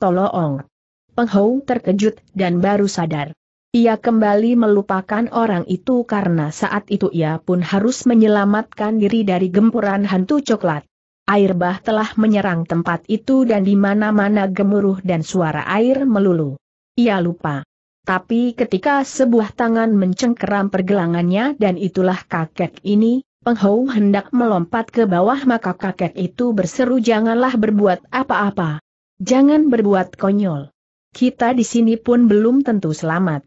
Tolong! Peng terkejut dan baru sadar. Ia kembali melupakan orang itu karena saat itu ia pun harus menyelamatkan diri dari gempuran hantu coklat. Air bah telah menyerang tempat itu dan di mana-mana gemuruh dan suara air melulu. Ia lupa. Tapi ketika sebuah tangan mencengkeram pergelangannya dan itulah kakek ini, Penghau hendak melompat ke bawah maka kakek itu berseru janganlah berbuat apa-apa. Jangan berbuat konyol. Kita di sini pun belum tentu selamat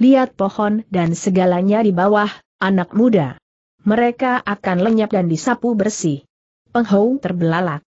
lihat pohon dan segalanya di bawah, anak muda. Mereka akan lenyap dan disapu bersih. Penghou terbelalak.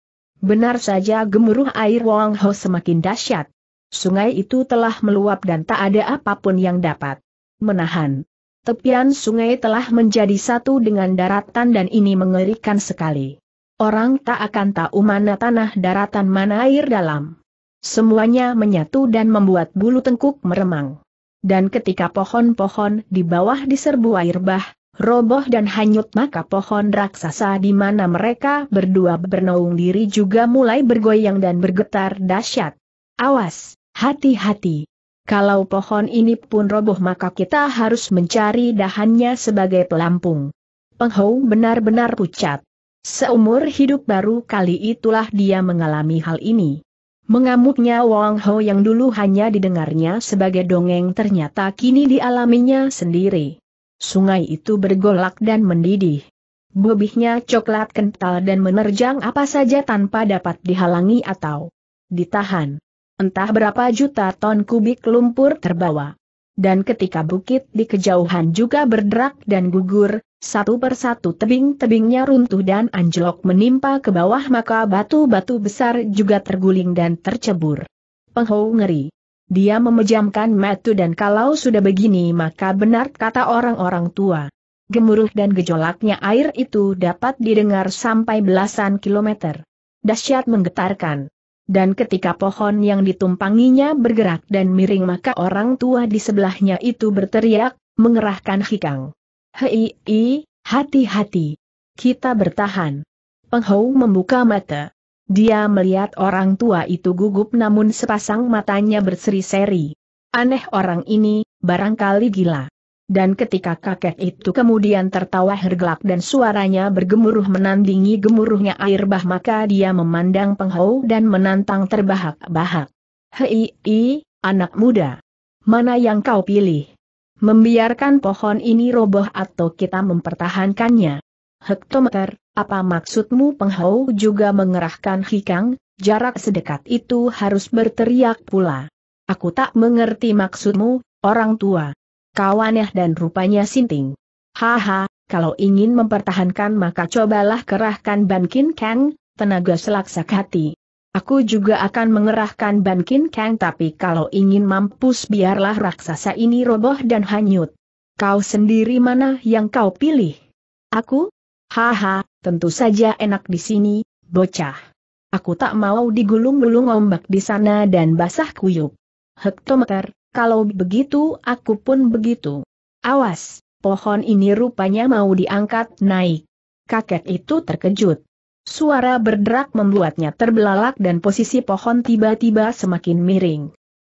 Benar saja gemuruh air Wang Ho semakin dahsyat. Sungai itu telah meluap dan tak ada apapun yang dapat menahan. Tepian sungai telah menjadi satu dengan daratan dan ini mengerikan sekali. Orang tak akan tahu mana tanah daratan mana air dalam. Semuanya menyatu dan membuat bulu tengkuk meremang dan ketika pohon-pohon di bawah diserbu air bah, roboh dan hanyut maka pohon raksasa di mana mereka berdua bernaung diri juga mulai bergoyang dan bergetar dahsyat. Awas, hati-hati. Kalau pohon ini pun roboh maka kita harus mencari dahannya sebagai pelampung. Penghou benar-benar pucat. Seumur hidup baru kali itulah dia mengalami hal ini. Mengamuknya Wang Ho yang dulu hanya didengarnya sebagai dongeng ternyata kini dialaminya sendiri. Sungai itu bergolak dan mendidih. Bobihnya coklat kental dan menerjang apa saja tanpa dapat dihalangi atau ditahan. Entah berapa juta ton kubik lumpur terbawa. Dan ketika bukit di kejauhan juga berderak dan gugur, satu persatu tebing-tebingnya runtuh dan anjlok menimpa ke bawah maka batu-batu besar juga terguling dan tercebur. Penghou ngeri. Dia memejamkan mata dan kalau sudah begini maka benar kata orang-orang tua. Gemuruh dan gejolaknya air itu dapat didengar sampai belasan kilometer. Dasyat menggetarkan. Dan ketika pohon yang ditumpanginya bergerak dan miring maka orang tua di sebelahnya itu berteriak, mengerahkan hikang. Hei, hati-hati. Kita bertahan. Penghou membuka mata. Dia melihat orang tua itu gugup namun sepasang matanya berseri-seri. Aneh orang ini, barangkali gila. Dan ketika kakek itu kemudian tertawa hergelak dan suaranya bergemuruh menandingi gemuruhnya air bah maka dia memandang penghou dan menantang terbahak-bahak. Hei, anak muda. Mana yang kau pilih? membiarkan pohon ini roboh atau kita mempertahankannya. Hektometer, apa maksudmu penghau juga mengerahkan hikang, jarak sedekat itu harus berteriak pula. Aku tak mengerti maksudmu, orang tua. Kawannya dan rupanya sinting. Haha, kalau ingin mempertahankan maka cobalah kerahkan Bankin Kang, tenaga selaksak hati. Aku juga akan mengerahkan Bankin Kang tapi kalau ingin mampus biarlah raksasa ini roboh dan hanyut. Kau sendiri mana yang kau pilih? Aku? Haha, tentu saja enak di sini, bocah. Aku tak mau digulung-gulung ombak di sana dan basah kuyup. Hektometer, kalau begitu aku pun begitu. Awas, pohon ini rupanya mau diangkat naik. Kakek itu terkejut. Suara berderak membuatnya terbelalak dan posisi pohon tiba-tiba semakin miring.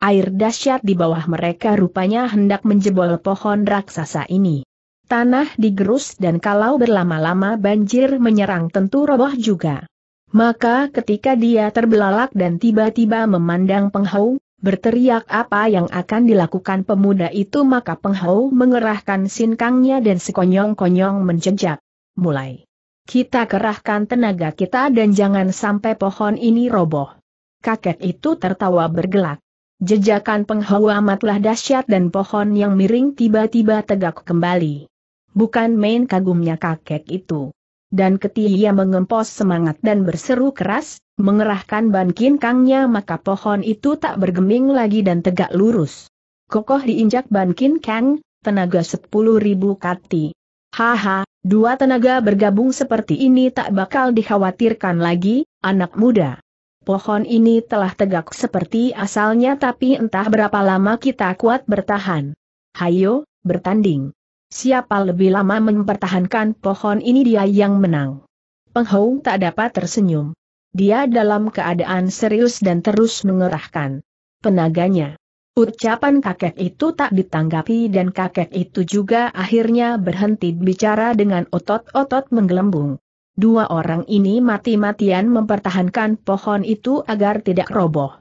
Air dahsyat di bawah mereka rupanya hendak menjebol pohon raksasa ini. Tanah digerus dan kalau berlama-lama banjir menyerang tentu roboh juga. Maka ketika dia terbelalak dan tiba-tiba memandang penghau, berteriak apa yang akan dilakukan pemuda itu maka penghau mengerahkan sinkangnya dan sekonyong-konyong menjejak. Mulai. Kita kerahkan tenaga kita dan jangan sampai pohon ini roboh. Kakek itu tertawa bergelak. Jejakan penghawa amatlah dahsyat dan pohon yang miring tiba-tiba tegak kembali. Bukan main kagumnya kakek itu. Dan ketika ia mengempos semangat dan berseru keras, mengerahkan bankin kangnya maka pohon itu tak bergeming lagi dan tegak lurus. Kokoh diinjak bankin kang, tenaga sepuluh ribu kati. Haha, dua tenaga bergabung seperti ini tak bakal dikhawatirkan lagi, anak muda. Pohon ini telah tegak seperti asalnya tapi entah berapa lama kita kuat bertahan. Hayo, bertanding. Siapa lebih lama mempertahankan pohon ini dia yang menang. Penghong tak dapat tersenyum. Dia dalam keadaan serius dan terus mengerahkan tenaganya. Ucapan kakek itu tak ditanggapi dan kakek itu juga akhirnya berhenti bicara dengan otot-otot menggelembung. Dua orang ini mati-matian mempertahankan pohon itu agar tidak roboh.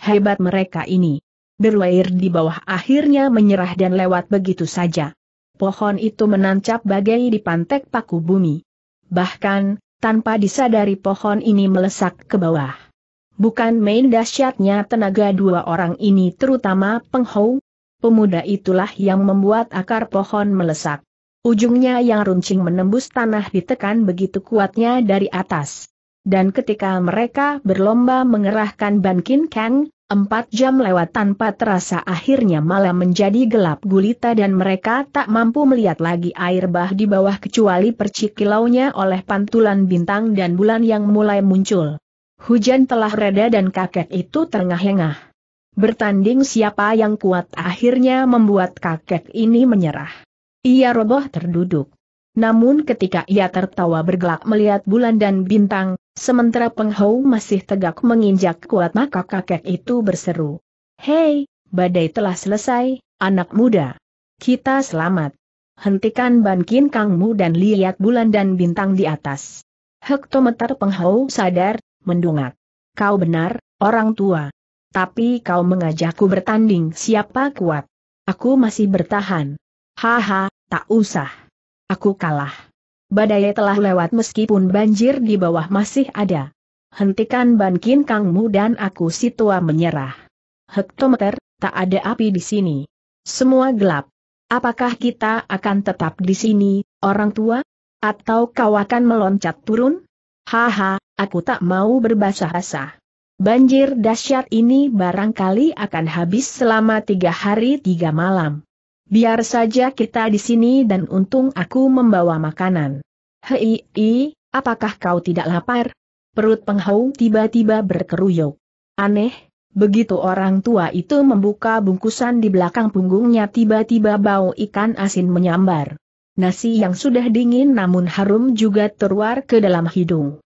Hebat mereka ini. Berwair di bawah akhirnya menyerah dan lewat begitu saja. Pohon itu menancap bagai di pantek paku bumi. Bahkan, tanpa disadari pohon ini melesak ke bawah. Bukan main dahsyatnya tenaga dua orang ini terutama Penghou. Pemuda itulah yang membuat akar pohon melesak. Ujungnya yang runcing menembus tanah ditekan begitu kuatnya dari atas. Dan ketika mereka berlomba mengerahkan Bankin Kang, empat jam lewat tanpa terasa akhirnya malam menjadi gelap gulita dan mereka tak mampu melihat lagi air bah di bawah kecuali percik kilaunya oleh pantulan bintang dan bulan yang mulai muncul. Hujan telah reda dan kakek itu terengah-engah. Bertanding siapa yang kuat akhirnya membuat kakek ini menyerah. Ia roboh terduduk. Namun ketika ia tertawa bergelak melihat bulan dan bintang, sementara penghau masih tegak menginjak kuat maka kakek itu berseru. Hei, badai telah selesai, anak muda. Kita selamat. Hentikan bankin kangmu dan lihat bulan dan bintang di atas. Hektometer penghau sadar, mendongak. Kau benar, orang tua. Tapi kau mengajakku bertanding siapa kuat. Aku masih bertahan. Haha, tak usah. Aku kalah. Badai telah lewat meskipun banjir di bawah masih ada. Hentikan bankin kangmu dan aku si tua menyerah. Hektometer, tak ada api di sini. Semua gelap. Apakah kita akan tetap di sini, orang tua? Atau kau akan meloncat turun? Haha, aku tak mau berbasah-basah. Banjir dahsyat ini barangkali akan habis selama tiga hari tiga malam. Biar saja kita di sini dan untung aku membawa makanan. Hei, i, apakah kau tidak lapar? Perut penghau tiba-tiba berkeruyuk. Aneh, begitu orang tua itu membuka bungkusan di belakang punggungnya tiba-tiba bau ikan asin menyambar. Nasi yang sudah dingin namun harum juga teruar ke dalam hidung.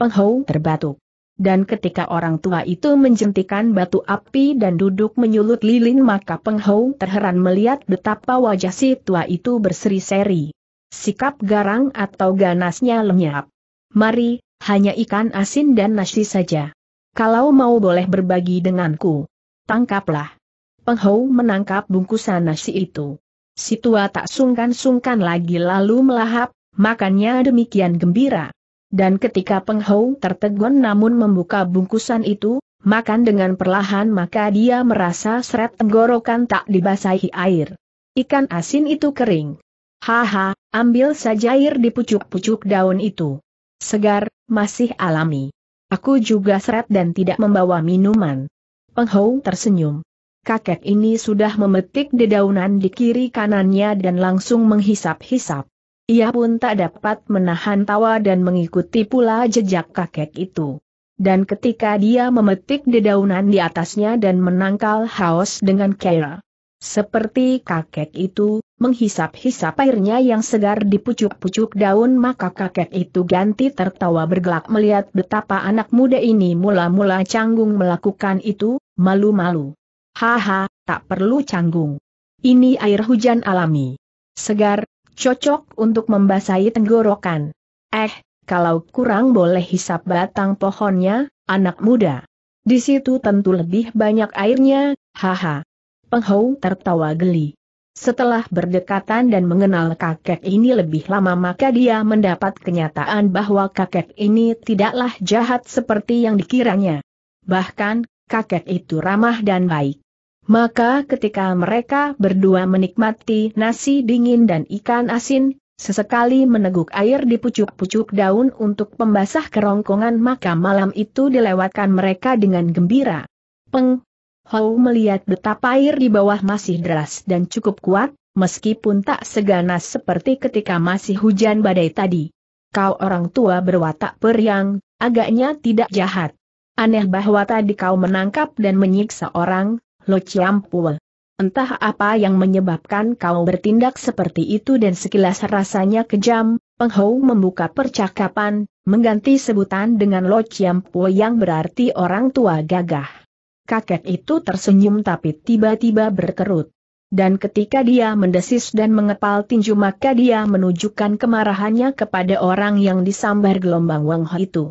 Penghou terbatuk. Dan ketika orang tua itu menjentikan batu api dan duduk menyulut lilin maka Penghou terheran melihat betapa wajah si tua itu berseri-seri. Sikap garang atau ganasnya lenyap. Mari, hanya ikan asin dan nasi saja. Kalau mau boleh berbagi denganku. Tangkaplah. Penghou menangkap bungkusan nasi itu. Si tua tak sungkan-sungkan lagi lalu melahap, makannya demikian gembira. Dan ketika Peng tertegun namun membuka bungkusan itu, makan dengan perlahan maka dia merasa seret tenggorokan tak dibasahi air. Ikan asin itu kering. Haha, ambil saja air di pucuk-pucuk daun itu. Segar, masih alami. Aku juga seret dan tidak membawa minuman. Peng tersenyum. Kakek ini sudah memetik dedaunan di kiri kanannya dan langsung menghisap-hisap. Ia pun tak dapat menahan tawa dan mengikuti pula jejak kakek itu. Dan ketika dia memetik dedaunan di atasnya dan menangkal haus dengan kera. Seperti kakek itu, menghisap-hisap airnya yang segar di pucuk-pucuk daun maka kakek itu ganti tertawa bergelak melihat betapa anak muda ini mula-mula canggung melakukan itu, malu-malu. Haha, tak perlu canggung. Ini air hujan alami. Segar, Cocok untuk membasahi tenggorokan. Eh, kalau kurang boleh hisap batang pohonnya, anak muda. Di situ tentu lebih banyak airnya, haha. Penghou tertawa geli. Setelah berdekatan dan mengenal kakek ini lebih lama maka dia mendapat kenyataan bahwa kakek ini tidaklah jahat seperti yang dikiranya. Bahkan, kakek itu ramah dan baik. Maka ketika mereka berdua menikmati nasi dingin dan ikan asin, sesekali meneguk air di pucuk-pucuk daun untuk pembasah kerongkongan maka malam itu dilewatkan mereka dengan gembira. Peng! Hou melihat betapa air di bawah masih deras dan cukup kuat, meskipun tak seganas seperti ketika masih hujan badai tadi. Kau orang tua berwatak periang, agaknya tidak jahat. Aneh bahwa tadi kau menangkap dan menyiksa orang, Lo Chiampua. Entah apa yang menyebabkan kau bertindak seperti itu dan sekilas rasanya kejam, Penghou membuka percakapan, mengganti sebutan dengan Lo Chiampua yang berarti orang tua gagah. Kakek itu tersenyum tapi tiba-tiba berkerut. Dan ketika dia mendesis dan mengepal tinju maka dia menunjukkan kemarahannya kepada orang yang disambar gelombang Wang Ho itu.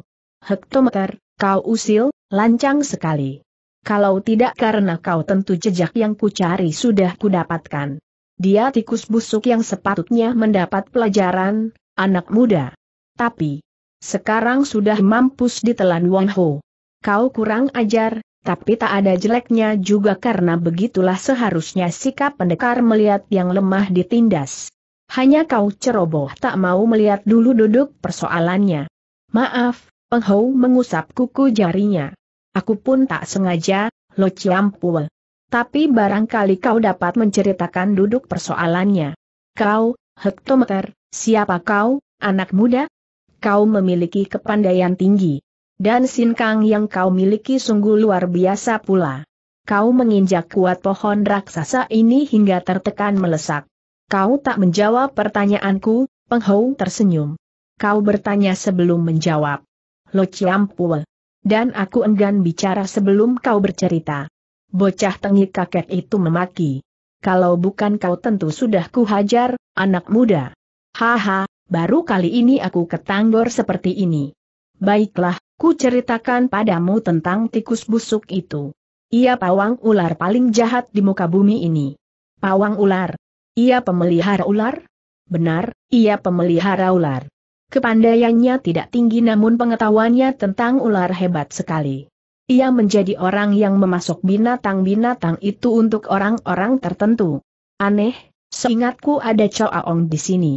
Hektometer, kau usil, lancang sekali kalau tidak karena kau tentu jejak yang kucari sudah kudapatkan. Dia tikus busuk yang sepatutnya mendapat pelajaran, anak muda. Tapi, sekarang sudah mampus ditelan Wang Ho. Kau kurang ajar, tapi tak ada jeleknya juga karena begitulah seharusnya sikap pendekar melihat yang lemah ditindas. Hanya kau ceroboh tak mau melihat dulu duduk persoalannya. Maaf, Peng Ho mengusap kuku jarinya. Aku pun tak sengaja, Lo ciampul. Tapi barangkali kau dapat menceritakan duduk persoalannya. Kau, hektometer, siapa kau, anak muda? Kau memiliki kepandaian tinggi. Dan sinkang yang kau miliki sungguh luar biasa pula. Kau menginjak kuat pohon raksasa ini hingga tertekan melesak. Kau tak menjawab pertanyaanku, penghau tersenyum. Kau bertanya sebelum menjawab. Lo ciampul dan aku enggan bicara sebelum kau bercerita. Bocah tengik kakek itu memaki. Kalau bukan kau tentu sudah kuhajar, anak muda. Haha, baru kali ini aku ketanggor seperti ini. Baiklah, ku ceritakan padamu tentang tikus busuk itu. Ia pawang ular paling jahat di muka bumi ini. Pawang ular. Ia pemelihara ular? Benar, ia pemelihara ular. Kepandaiannya tidak tinggi namun pengetahuannya tentang ular hebat sekali. Ia menjadi orang yang memasok binatang-binatang itu untuk orang-orang tertentu. Aneh, seingatku ada Choaong di sini.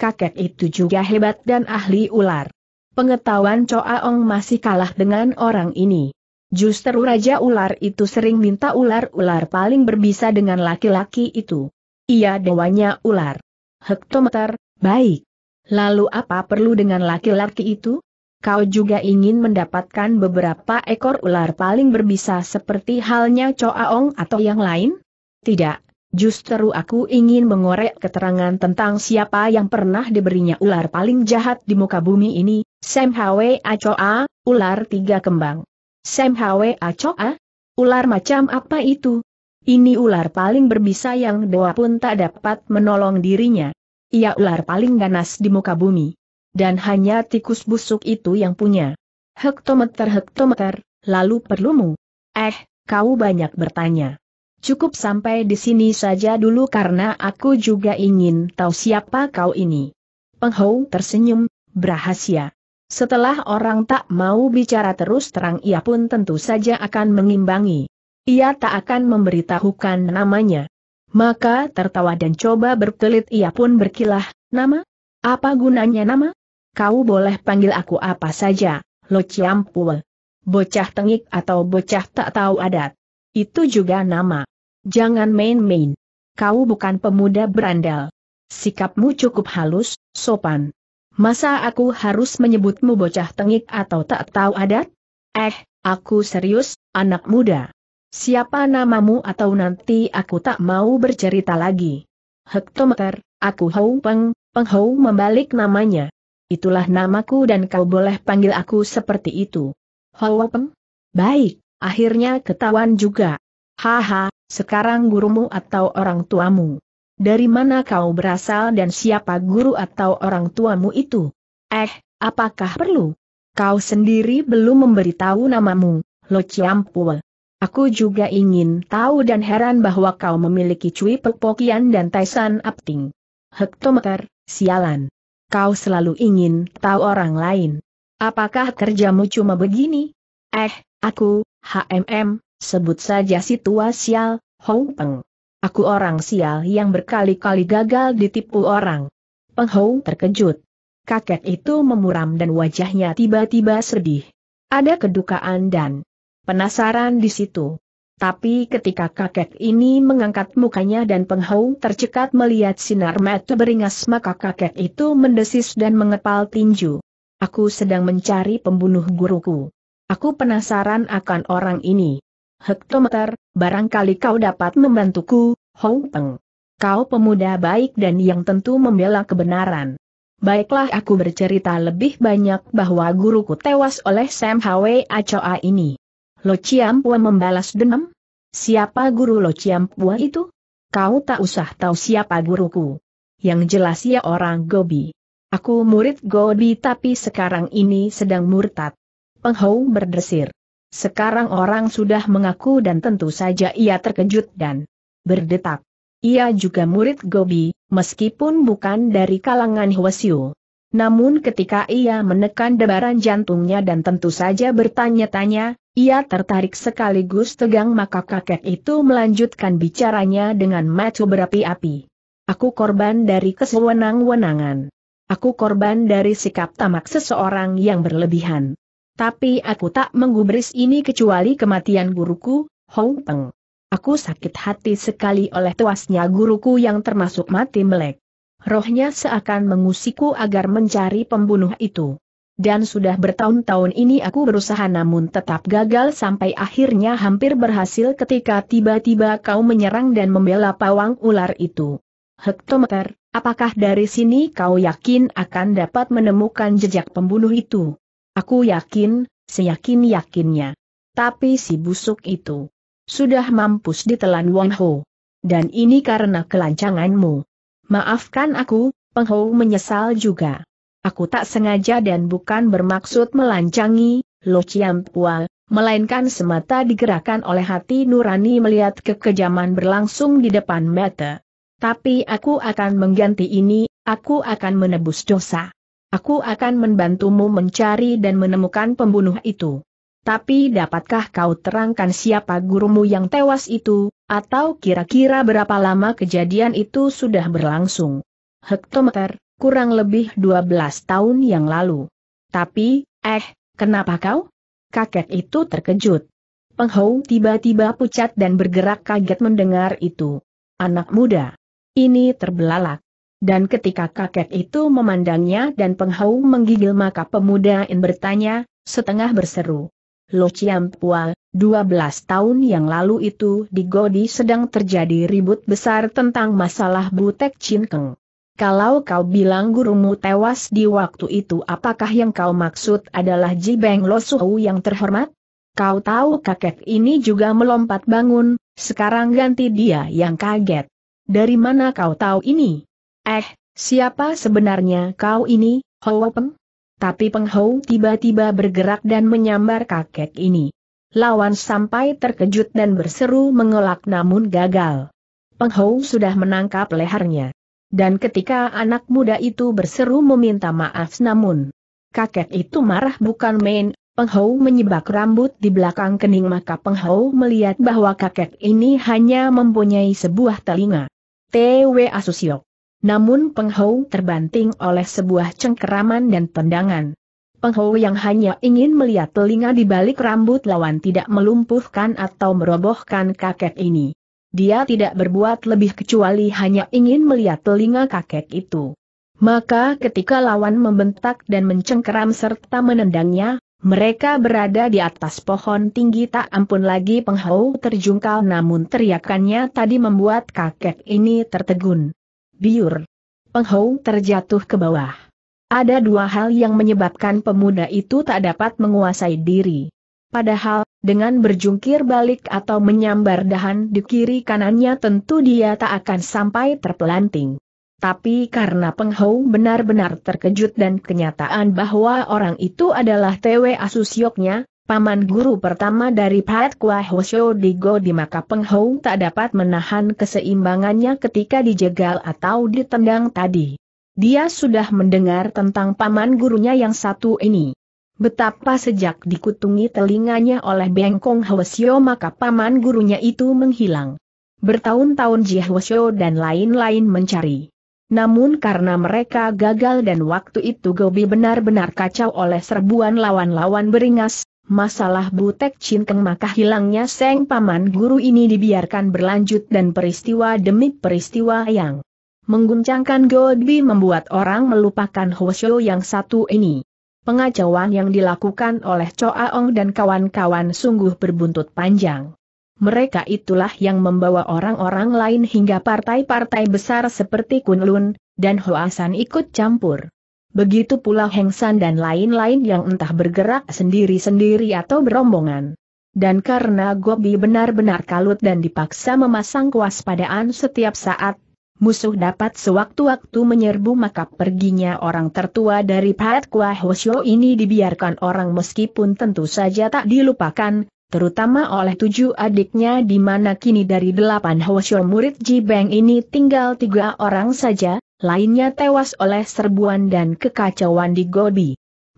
Kakek itu juga hebat dan ahli ular. Pengetahuan Choaong masih kalah dengan orang ini. Justru Raja Ular itu sering minta ular-ular paling berbisa dengan laki-laki itu. Ia dewanya ular. Hektometer, baik. Lalu apa perlu dengan laki-laki itu? Kau juga ingin mendapatkan beberapa ekor ular paling berbisa seperti halnya Coaong atau yang lain? Tidak, justru aku ingin mengorek keterangan tentang siapa yang pernah diberinya ular paling jahat di muka bumi ini, Sam Hwe Acoa, ular tiga kembang. Sam Hwe Acoa? Ular macam apa itu? Ini ular paling berbisa yang dewa pun tak dapat menolong dirinya ia ular paling ganas di muka bumi. Dan hanya tikus busuk itu yang punya. Hektometer-hektometer, lalu perlumu. Eh, kau banyak bertanya. Cukup sampai di sini saja dulu karena aku juga ingin tahu siapa kau ini. Penghou tersenyum, berahasia. Setelah orang tak mau bicara terus terang ia pun tentu saja akan mengimbangi. Ia tak akan memberitahukan namanya. Maka tertawa dan coba berkelit ia pun berkilah, nama? Apa gunanya nama? Kau boleh panggil aku apa saja, Lo Ciampul. Bocah tengik atau bocah tak tahu adat. Itu juga nama. Jangan main-main. Kau bukan pemuda berandal. Sikapmu cukup halus, sopan. Masa aku harus menyebutmu bocah tengik atau tak tahu adat? Eh, aku serius, anak muda. Siapa namamu atau nanti aku tak mau bercerita lagi. Hektometer, aku Hou Peng, Peng Hou membalik namanya. Itulah namaku dan kau boleh panggil aku seperti itu. Hou Peng? Baik, akhirnya ketahuan juga. Haha, sekarang gurumu atau orang tuamu. Dari mana kau berasal dan siapa guru atau orang tuamu itu? Eh, apakah perlu? Kau sendiri belum memberitahu namamu, Lo Chiampue. Aku juga ingin tahu dan heran bahwa kau memiliki Cui Pepokian dan Taisan Apting. Hektometer, sialan. Kau selalu ingin tahu orang lain. Apakah kerjamu cuma begini? Eh, aku, HMM, sebut saja situasial, sial, Hong Peng. Aku orang sial yang berkali-kali gagal ditipu orang. Peng Hong terkejut. Kakek itu memuram dan wajahnya tiba-tiba sedih. Ada kedukaan dan penasaran di situ. Tapi ketika kakek ini mengangkat mukanya dan penghau tercekat melihat sinar mata beringas maka kakek itu mendesis dan mengepal tinju. Aku sedang mencari pembunuh guruku. Aku penasaran akan orang ini. Hektometer, barangkali kau dapat membantuku, Hong Peng. Kau pemuda baik dan yang tentu membela kebenaran. Baiklah aku bercerita lebih banyak bahwa guruku tewas oleh Sam Hwa Choa ini. Lo Pua membalas dendam? Siapa guru Lo Pua itu? Kau tak usah tahu siapa guruku. Yang jelas ya orang Gobi. Aku murid Gobi tapi sekarang ini sedang murtad. Penghou berdesir. Sekarang orang sudah mengaku dan tentu saja ia terkejut dan berdetak. Ia juga murid Gobi, meskipun bukan dari kalangan Hwasyu. Namun ketika ia menekan debaran jantungnya dan tentu saja bertanya-tanya, ia tertarik sekaligus tegang maka kakek itu melanjutkan bicaranya dengan mata berapi-api. Aku korban dari kesewenang-wenangan. Aku korban dari sikap tamak seseorang yang berlebihan. Tapi aku tak menggubris ini kecuali kematian guruku, Hong Peng. Aku sakit hati sekali oleh tuasnya guruku yang termasuk mati melek. Rohnya seakan mengusiku agar mencari pembunuh itu. Dan sudah bertahun-tahun ini aku berusaha namun tetap gagal sampai akhirnya hampir berhasil ketika tiba-tiba kau menyerang dan membela pawang ular itu. Hektometer, apakah dari sini kau yakin akan dapat menemukan jejak pembunuh itu? Aku yakin, seyakin-yakinnya. Tapi si busuk itu sudah mampus ditelan Wang Ho. Dan ini karena kelancanganmu. Maafkan aku, Peng Ho menyesal juga. Aku tak sengaja dan bukan bermaksud melancangi, Lo Chiam melainkan semata digerakkan oleh hati nurani melihat kekejaman berlangsung di depan mata. Tapi aku akan mengganti ini, aku akan menebus dosa. Aku akan membantumu mencari dan menemukan pembunuh itu. Tapi dapatkah kau terangkan siapa gurumu yang tewas itu, atau kira-kira berapa lama kejadian itu sudah berlangsung? Hektometer, kurang lebih 12 tahun yang lalu. Tapi, eh, kenapa kau? Kakek itu terkejut. Penghou tiba-tiba pucat dan bergerak kaget mendengar itu. Anak muda. Ini terbelalak. Dan ketika kakek itu memandangnya dan penghau menggigil maka pemuda yang bertanya, setengah berseru. Lo Ciampua, 12 tahun yang lalu itu di Godi sedang terjadi ribut besar tentang masalah Butek Cinkeng. Kalau kau bilang gurumu tewas di waktu itu apakah yang kau maksud adalah Jibeng Losuhu yang terhormat? Kau tahu kakek ini juga melompat bangun, sekarang ganti dia yang kaget. Dari mana kau tahu ini? Eh, siapa sebenarnya kau ini, Hoa Peng? Tapi Peng Hou tiba-tiba bergerak dan menyambar kakek ini. Lawan sampai terkejut dan berseru mengelak namun gagal. Peng Hou sudah menangkap lehernya. Dan ketika anak muda itu berseru meminta maaf namun kakek itu marah bukan main, Penghou menyebak rambut di belakang kening maka Penghou melihat bahwa kakek ini hanya mempunyai sebuah telinga. T.W. Asusio. Namun Penghou terbanting oleh sebuah cengkeraman dan tendangan. Penghou yang hanya ingin melihat telinga di balik rambut lawan tidak melumpuhkan atau merobohkan kakek ini. Dia tidak berbuat lebih kecuali hanya ingin melihat telinga kakek itu. Maka ketika lawan membentak dan mencengkeram serta menendangnya, mereka berada di atas pohon tinggi tak ampun lagi penghau terjungkal namun teriakannya tadi membuat kakek ini tertegun. Biur. Penghau terjatuh ke bawah. Ada dua hal yang menyebabkan pemuda itu tak dapat menguasai diri. Padahal, dengan berjungkir balik atau menyambar dahan di kiri kanannya tentu dia tak akan sampai terpelanting. Tapi karena Peng Hou benar-benar terkejut dan kenyataan bahwa orang itu adalah Tewe Asusyoknya, paman guru pertama dari Pat Kwa Hoshio di Godi maka Peng Hou tak dapat menahan keseimbangannya ketika dijegal atau ditendang tadi. Dia sudah mendengar tentang paman gurunya yang satu ini. Betapa sejak dikutungi telinganya oleh Bengkong Hwasyo maka paman gurunya itu menghilang. Bertahun-tahun Ji Hwasyo dan lain-lain mencari. Namun karena mereka gagal dan waktu itu Gobi benar-benar kacau oleh serbuan lawan-lawan beringas, masalah Butek Cinkeng maka hilangnya Seng Paman Guru ini dibiarkan berlanjut dan peristiwa demi peristiwa yang mengguncangkan Gobi membuat orang melupakan Hwasyo yang satu ini. Pengacauan yang dilakukan oleh Choa Ong dan kawan-kawan sungguh berbuntut panjang. Mereka itulah yang membawa orang-orang lain hingga partai-partai besar seperti Kunlun, dan Hoasan ikut campur. Begitu pula Hengsan dan lain-lain yang entah bergerak sendiri-sendiri atau berombongan. Dan karena Gobi benar-benar kalut dan dipaksa memasang kewaspadaan setiap saat, musuh dapat sewaktu-waktu menyerbu maka perginya orang tertua dari Pahat Kua Hosyo ini dibiarkan orang meskipun tentu saja tak dilupakan, terutama oleh tujuh adiknya di mana kini dari delapan Hosyo murid Ji Jibeng ini tinggal tiga orang saja, lainnya tewas oleh serbuan dan kekacauan di Gobi.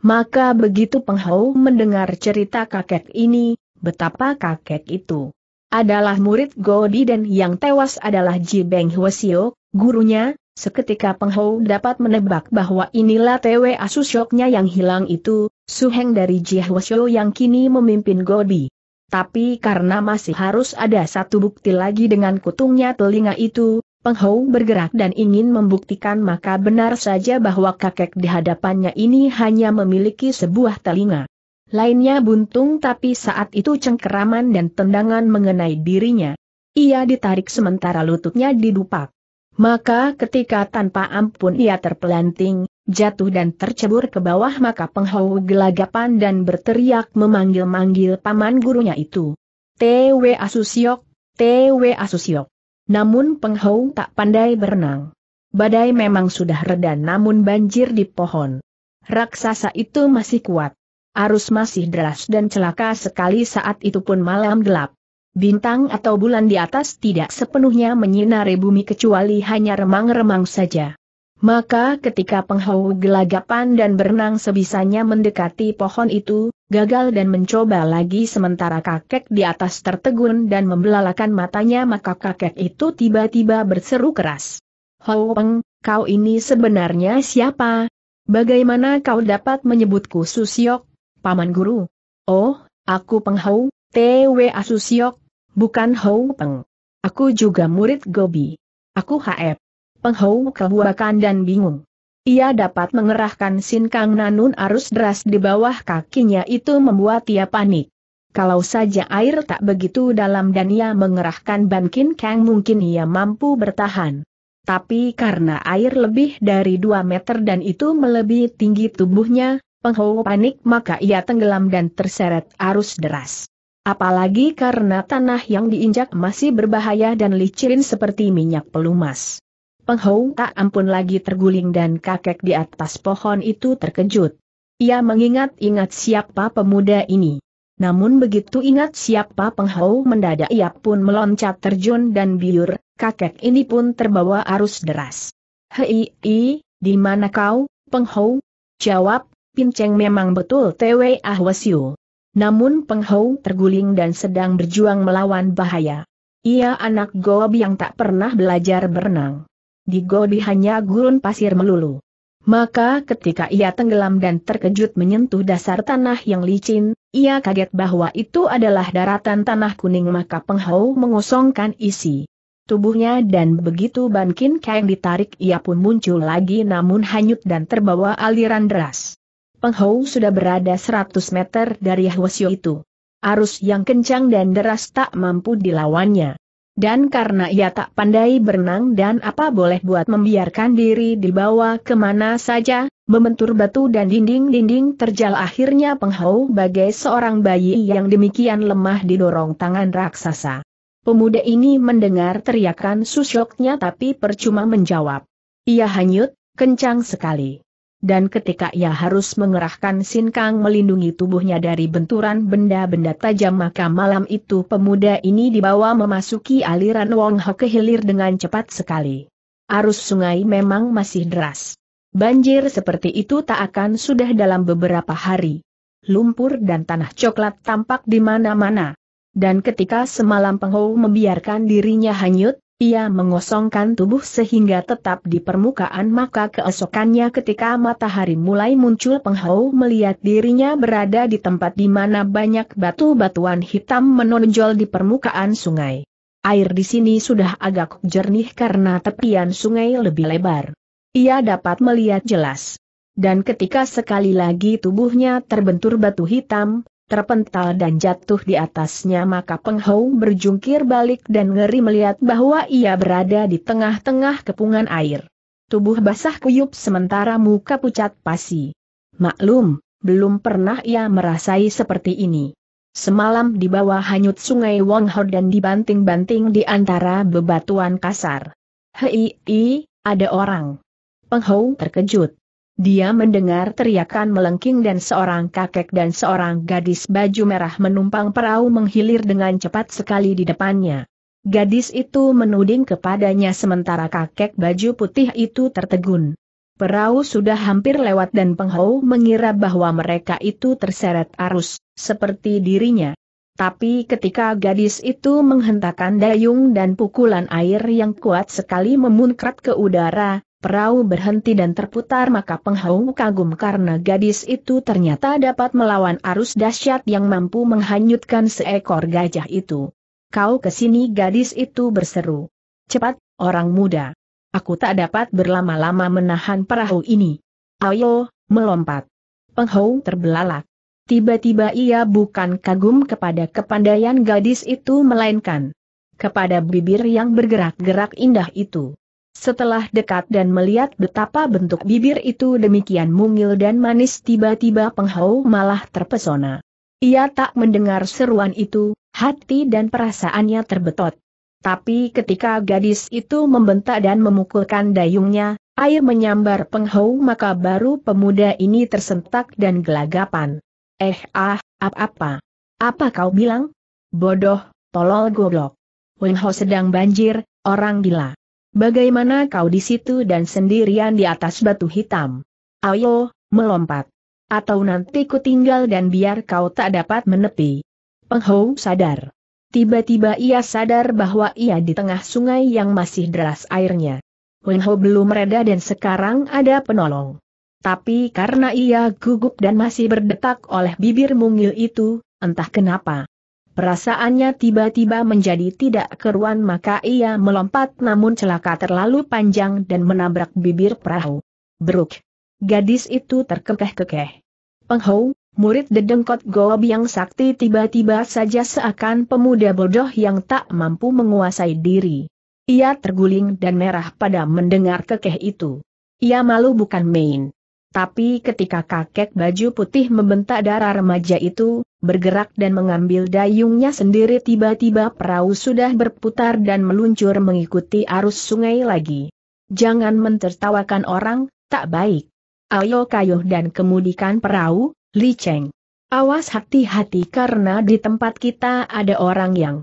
Maka begitu Penghau mendengar cerita kakek ini, betapa kakek itu adalah murid Godi dan yang tewas adalah Ji Beng Hwasio, gurunya, seketika Penghou dapat menebak bahwa inilah Tewe Asusyoknya yang hilang itu, Suheng dari Ji Hwasio yang kini memimpin Godi. Tapi karena masih harus ada satu bukti lagi dengan kutungnya telinga itu, Penghou bergerak dan ingin membuktikan maka benar saja bahwa kakek di hadapannya ini hanya memiliki sebuah telinga. Lainnya buntung tapi saat itu cengkeraman dan tendangan mengenai dirinya. Ia ditarik sementara lututnya didupak. Maka ketika tanpa ampun ia terpelanting, jatuh dan tercebur ke bawah maka penghau gelagapan dan berteriak memanggil-manggil paman gurunya itu. T.W. Asusyok, T.W. Asusyok. Namun penghau tak pandai berenang. Badai memang sudah reda namun banjir di pohon. Raksasa itu masih kuat. Arus masih deras dan celaka sekali saat itu pun malam gelap. Bintang atau bulan di atas tidak sepenuhnya menyinari bumi kecuali hanya remang-remang saja. Maka ketika penghau gelagapan dan berenang sebisanya mendekati pohon itu, gagal dan mencoba lagi sementara kakek di atas tertegun dan membelalakan matanya maka kakek itu tiba-tiba berseru keras. Hou Peng, kau ini sebenarnya siapa? Bagaimana kau dapat menyebutku Susiok? Paman Guru. Oh, aku penghau, TW Asusiok, bukan Hou Peng. Aku juga murid Gobi. Aku HF. Penghau kebuakan dan bingung. Ia dapat mengerahkan Sin Kang Nanun arus deras di bawah kakinya itu membuat ia panik. Kalau saja air tak begitu dalam dan ia mengerahkan Bankin Kang mungkin ia mampu bertahan. Tapi karena air lebih dari 2 meter dan itu melebihi tinggi tubuhnya, Penghulu panik maka ia tenggelam dan terseret arus deras. Apalagi karena tanah yang diinjak masih berbahaya dan licin seperti minyak pelumas. Penghou tak ampun lagi terguling dan kakek di atas pohon itu terkejut. Ia mengingat-ingat siapa pemuda ini. Namun begitu ingat siapa Penghou mendadak ia pun meloncat terjun dan biur, kakek ini pun terbawa arus deras. Hei, di mana kau, Penghou? Jawab, Pinceng memang betul Twe Ah Namun Penghou terguling dan sedang berjuang melawan bahaya. Ia anak Gobi yang tak pernah belajar berenang. Di Gobi hanya gurun pasir melulu. Maka ketika ia tenggelam dan terkejut menyentuh dasar tanah yang licin, ia kaget bahwa itu adalah daratan tanah kuning maka Penghou mengosongkan isi tubuhnya dan begitu Ban Kin Kang ditarik ia pun muncul lagi namun hanyut dan terbawa aliran deras. Penghou sudah berada 100 meter dari Hwasyo itu. Arus yang kencang dan deras tak mampu dilawannya. Dan karena ia tak pandai berenang dan apa boleh buat membiarkan diri dibawa kemana saja, membentur batu dan dinding-dinding terjal akhirnya penghau bagai seorang bayi yang demikian lemah didorong tangan raksasa. Pemuda ini mendengar teriakan susyoknya tapi percuma menjawab. Ia hanyut, kencang sekali dan ketika ia harus mengerahkan sinkang melindungi tubuhnya dari benturan benda-benda tajam maka malam itu pemuda ini dibawa memasuki aliran Wong Ho ke hilir dengan cepat sekali. Arus sungai memang masih deras. Banjir seperti itu tak akan sudah dalam beberapa hari. Lumpur dan tanah coklat tampak di mana-mana. Dan ketika semalam Ho membiarkan dirinya hanyut, ia mengosongkan tubuh sehingga tetap di permukaan maka keesokannya ketika matahari mulai muncul penghau melihat dirinya berada di tempat di mana banyak batu-batuan hitam menonjol di permukaan sungai. Air di sini sudah agak jernih karena tepian sungai lebih lebar. Ia dapat melihat jelas. Dan ketika sekali lagi tubuhnya terbentur batu hitam, terpental dan jatuh di atasnya maka Penghau berjungkir balik dan ngeri melihat bahwa ia berada di tengah-tengah kepungan air. Tubuh basah kuyup sementara muka pucat pasi. Maklum, belum pernah ia merasai seperti ini. Semalam di bawah hanyut sungai Wongho dan dibanting-banting di antara bebatuan kasar. Hei, ada orang. Penghou terkejut. Dia mendengar teriakan melengking dan seorang kakek dan seorang gadis baju merah menumpang perahu menghilir dengan cepat sekali di depannya. Gadis itu menuding kepadanya sementara kakek baju putih itu tertegun. Perahu sudah hampir lewat dan penghau mengira bahwa mereka itu terseret arus, seperti dirinya. Tapi ketika gadis itu menghentakkan dayung dan pukulan air yang kuat sekali memunkrat ke udara, Perahu berhenti dan terputar maka penghau kagum karena gadis itu ternyata dapat melawan arus dahsyat yang mampu menghanyutkan seekor gajah itu. Kau ke sini gadis itu berseru. Cepat, orang muda. Aku tak dapat berlama-lama menahan perahu ini. Ayo, melompat. Penghau terbelalak. Tiba-tiba ia bukan kagum kepada kepandaian gadis itu melainkan kepada bibir yang bergerak-gerak indah itu. Setelah dekat dan melihat betapa bentuk bibir itu demikian mungil dan manis tiba-tiba penghau malah terpesona. Ia tak mendengar seruan itu, hati dan perasaannya terbetot. Tapi ketika gadis itu membentak dan memukulkan dayungnya, air menyambar penghau maka baru pemuda ini tersentak dan gelagapan. Eh ah, apa-apa. Apa kau bilang? Bodoh, tolol goblok. Wenho sedang banjir, orang gila. Bagaimana kau di situ dan sendirian di atas batu hitam? Ayo, melompat. Atau nanti ku tinggal dan biar kau tak dapat menepi. Penghou sadar. Tiba-tiba ia sadar bahwa ia di tengah sungai yang masih deras airnya. Penghou belum mereda dan sekarang ada penolong. Tapi karena ia gugup dan masih berdetak oleh bibir mungil itu, entah kenapa. Perasaannya tiba-tiba menjadi tidak keruan maka ia melompat namun celaka terlalu panjang dan menabrak bibir perahu. Beruk. Gadis itu terkekeh-kekeh. Penghou, murid dedengkot Gob yang sakti tiba-tiba saja seakan pemuda bodoh yang tak mampu menguasai diri. Ia terguling dan merah pada mendengar kekeh itu. Ia malu bukan main. Tapi ketika kakek baju putih membentak darah remaja itu, bergerak dan mengambil dayungnya sendiri tiba-tiba perahu sudah berputar dan meluncur mengikuti arus sungai lagi. Jangan mentertawakan orang, tak baik. Ayo kayuh dan kemudikan perahu, Li Cheng. Awas hati-hati karena di tempat kita ada orang yang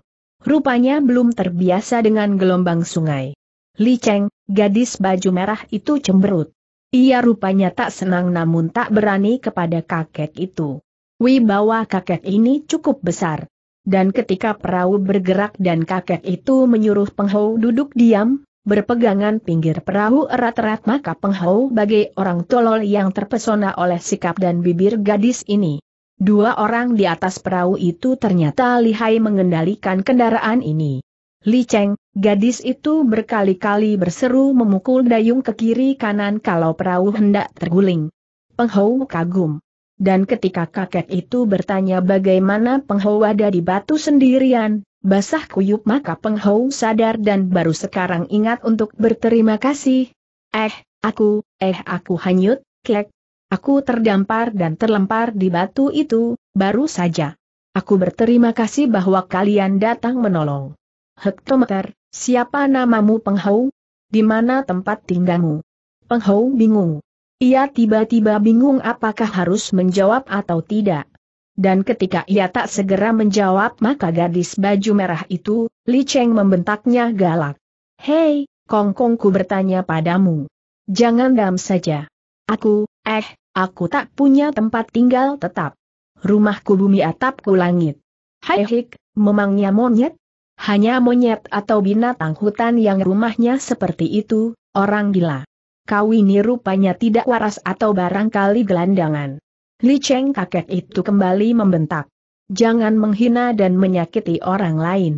rupanya belum terbiasa dengan gelombang sungai. Li Cheng, gadis baju merah itu cemberut. Ia rupanya tak senang namun tak berani kepada kakek itu. Wibawa kakek ini cukup besar. Dan ketika perahu bergerak dan kakek itu menyuruh penghau duduk diam, berpegangan pinggir perahu erat-erat maka penghau bagai orang tolol yang terpesona oleh sikap dan bibir gadis ini. Dua orang di atas perahu itu ternyata lihai mengendalikan kendaraan ini. Li Cheng, gadis itu berkali-kali berseru memukul dayung ke kiri kanan kalau perahu hendak terguling. Penghou kagum. Dan ketika kakek itu bertanya bagaimana Penghou ada di batu sendirian, basah kuyup maka Penghou sadar dan baru sekarang ingat untuk berterima kasih. Eh, aku, eh aku hanyut, kek. Aku terdampar dan terlempar di batu itu, baru saja. Aku berterima kasih bahwa kalian datang menolong. Hektometer, siapa namamu Penghau? Di mana tempat tinggalmu? Penghau bingung. Ia tiba-tiba bingung apakah harus menjawab atau tidak. Dan ketika ia tak segera menjawab maka gadis baju merah itu, Li Cheng membentaknya galak. Hei, kongkongku bertanya padamu. Jangan dam saja. Aku, eh, aku tak punya tempat tinggal tetap. Rumahku bumi atapku langit. Hai hik, memangnya monyet? Hanya monyet atau binatang hutan yang rumahnya seperti itu, orang gila. Kau ini rupanya tidak waras atau barangkali gelandangan. Li Cheng kakek itu kembali membentak. Jangan menghina dan menyakiti orang lain.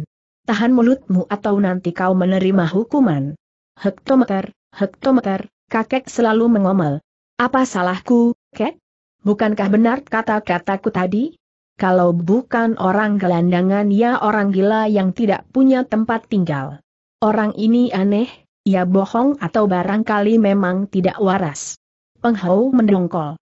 Tahan mulutmu atau nanti kau menerima hukuman. Hektometer, hektometer, kakek selalu mengomel. Apa salahku, kek? Bukankah benar kata-kataku tadi? kalau bukan orang gelandangan ya orang gila yang tidak punya tempat tinggal. Orang ini aneh, ya bohong atau barangkali memang tidak waras. Penghau mendongkol.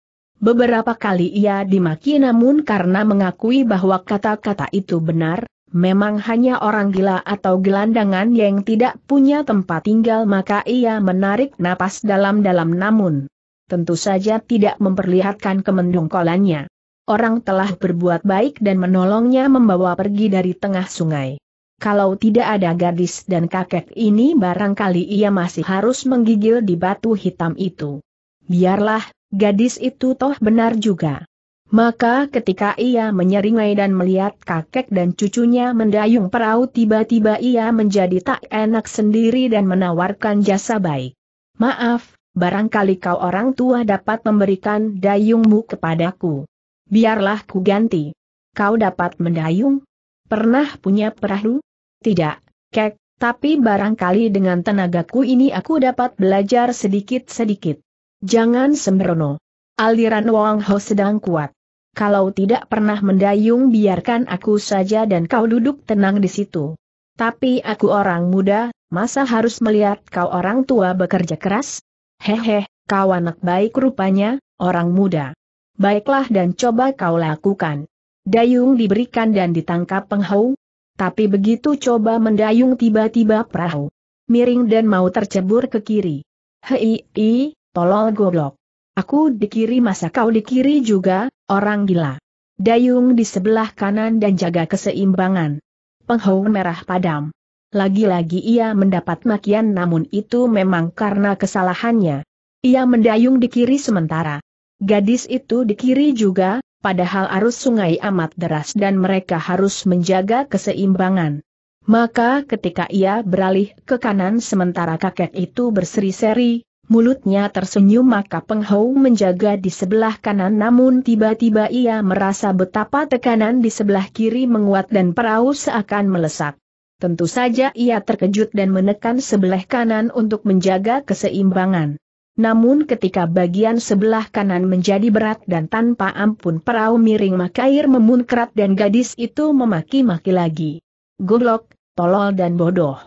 Beberapa kali ia dimaki namun karena mengakui bahwa kata-kata itu benar, memang hanya orang gila atau gelandangan yang tidak punya tempat tinggal maka ia menarik napas dalam-dalam namun. Tentu saja tidak memperlihatkan kemendongkolannya orang telah berbuat baik dan menolongnya membawa pergi dari tengah sungai. Kalau tidak ada gadis dan kakek ini barangkali ia masih harus menggigil di batu hitam itu. Biarlah, gadis itu toh benar juga. Maka ketika ia menyeringai dan melihat kakek dan cucunya mendayung perahu tiba-tiba ia menjadi tak enak sendiri dan menawarkan jasa baik. Maaf, barangkali kau orang tua dapat memberikan dayungmu kepadaku. Biarlah ku ganti. Kau dapat mendayung? Pernah punya perahu? Tidak, kek, tapi barangkali dengan tenagaku ini aku dapat belajar sedikit-sedikit. Jangan sembrono. Aliran Wang Ho sedang kuat. Kalau tidak pernah mendayung biarkan aku saja dan kau duduk tenang di situ. Tapi aku orang muda, masa harus melihat kau orang tua bekerja keras? Hehe, kau anak baik rupanya, orang muda. Baiklah dan coba kau lakukan. Dayung diberikan dan ditangkap penghau. Tapi begitu coba mendayung tiba-tiba perahu. Miring dan mau tercebur ke kiri. Hei, i, tolol goblok. Aku di kiri masa kau di kiri juga, orang gila. Dayung di sebelah kanan dan jaga keseimbangan. Penghau merah padam. Lagi-lagi ia mendapat makian namun itu memang karena kesalahannya. Ia mendayung di kiri sementara. Gadis itu di kiri juga, padahal arus sungai amat deras dan mereka harus menjaga keseimbangan. Maka ketika ia beralih ke kanan sementara kakek itu berseri-seri, mulutnya tersenyum maka penghau menjaga di sebelah kanan namun tiba-tiba ia merasa betapa tekanan di sebelah kiri menguat dan perahu seakan melesat. Tentu saja ia terkejut dan menekan sebelah kanan untuk menjaga keseimbangan. Namun ketika bagian sebelah kanan menjadi berat dan tanpa ampun perahu miring maka air memunkrat dan gadis itu memaki-maki lagi. Goblok, tolol dan bodoh.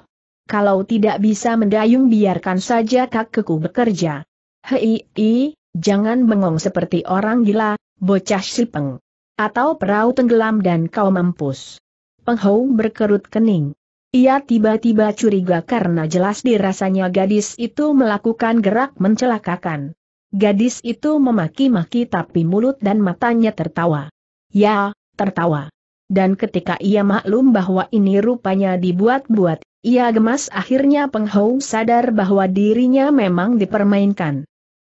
Kalau tidak bisa mendayung biarkan saja kakekku bekerja. Hei, i, jangan bengong seperti orang gila, bocah sipeng. Atau perahu tenggelam dan kau mampus. Penghou berkerut kening. Ia tiba-tiba curiga karena jelas dirasanya gadis itu melakukan gerak mencelakakan. Gadis itu memaki-maki tapi mulut dan matanya tertawa. Ya, tertawa. Dan ketika ia maklum bahwa ini rupanya dibuat-buat, ia gemas akhirnya penghau sadar bahwa dirinya memang dipermainkan.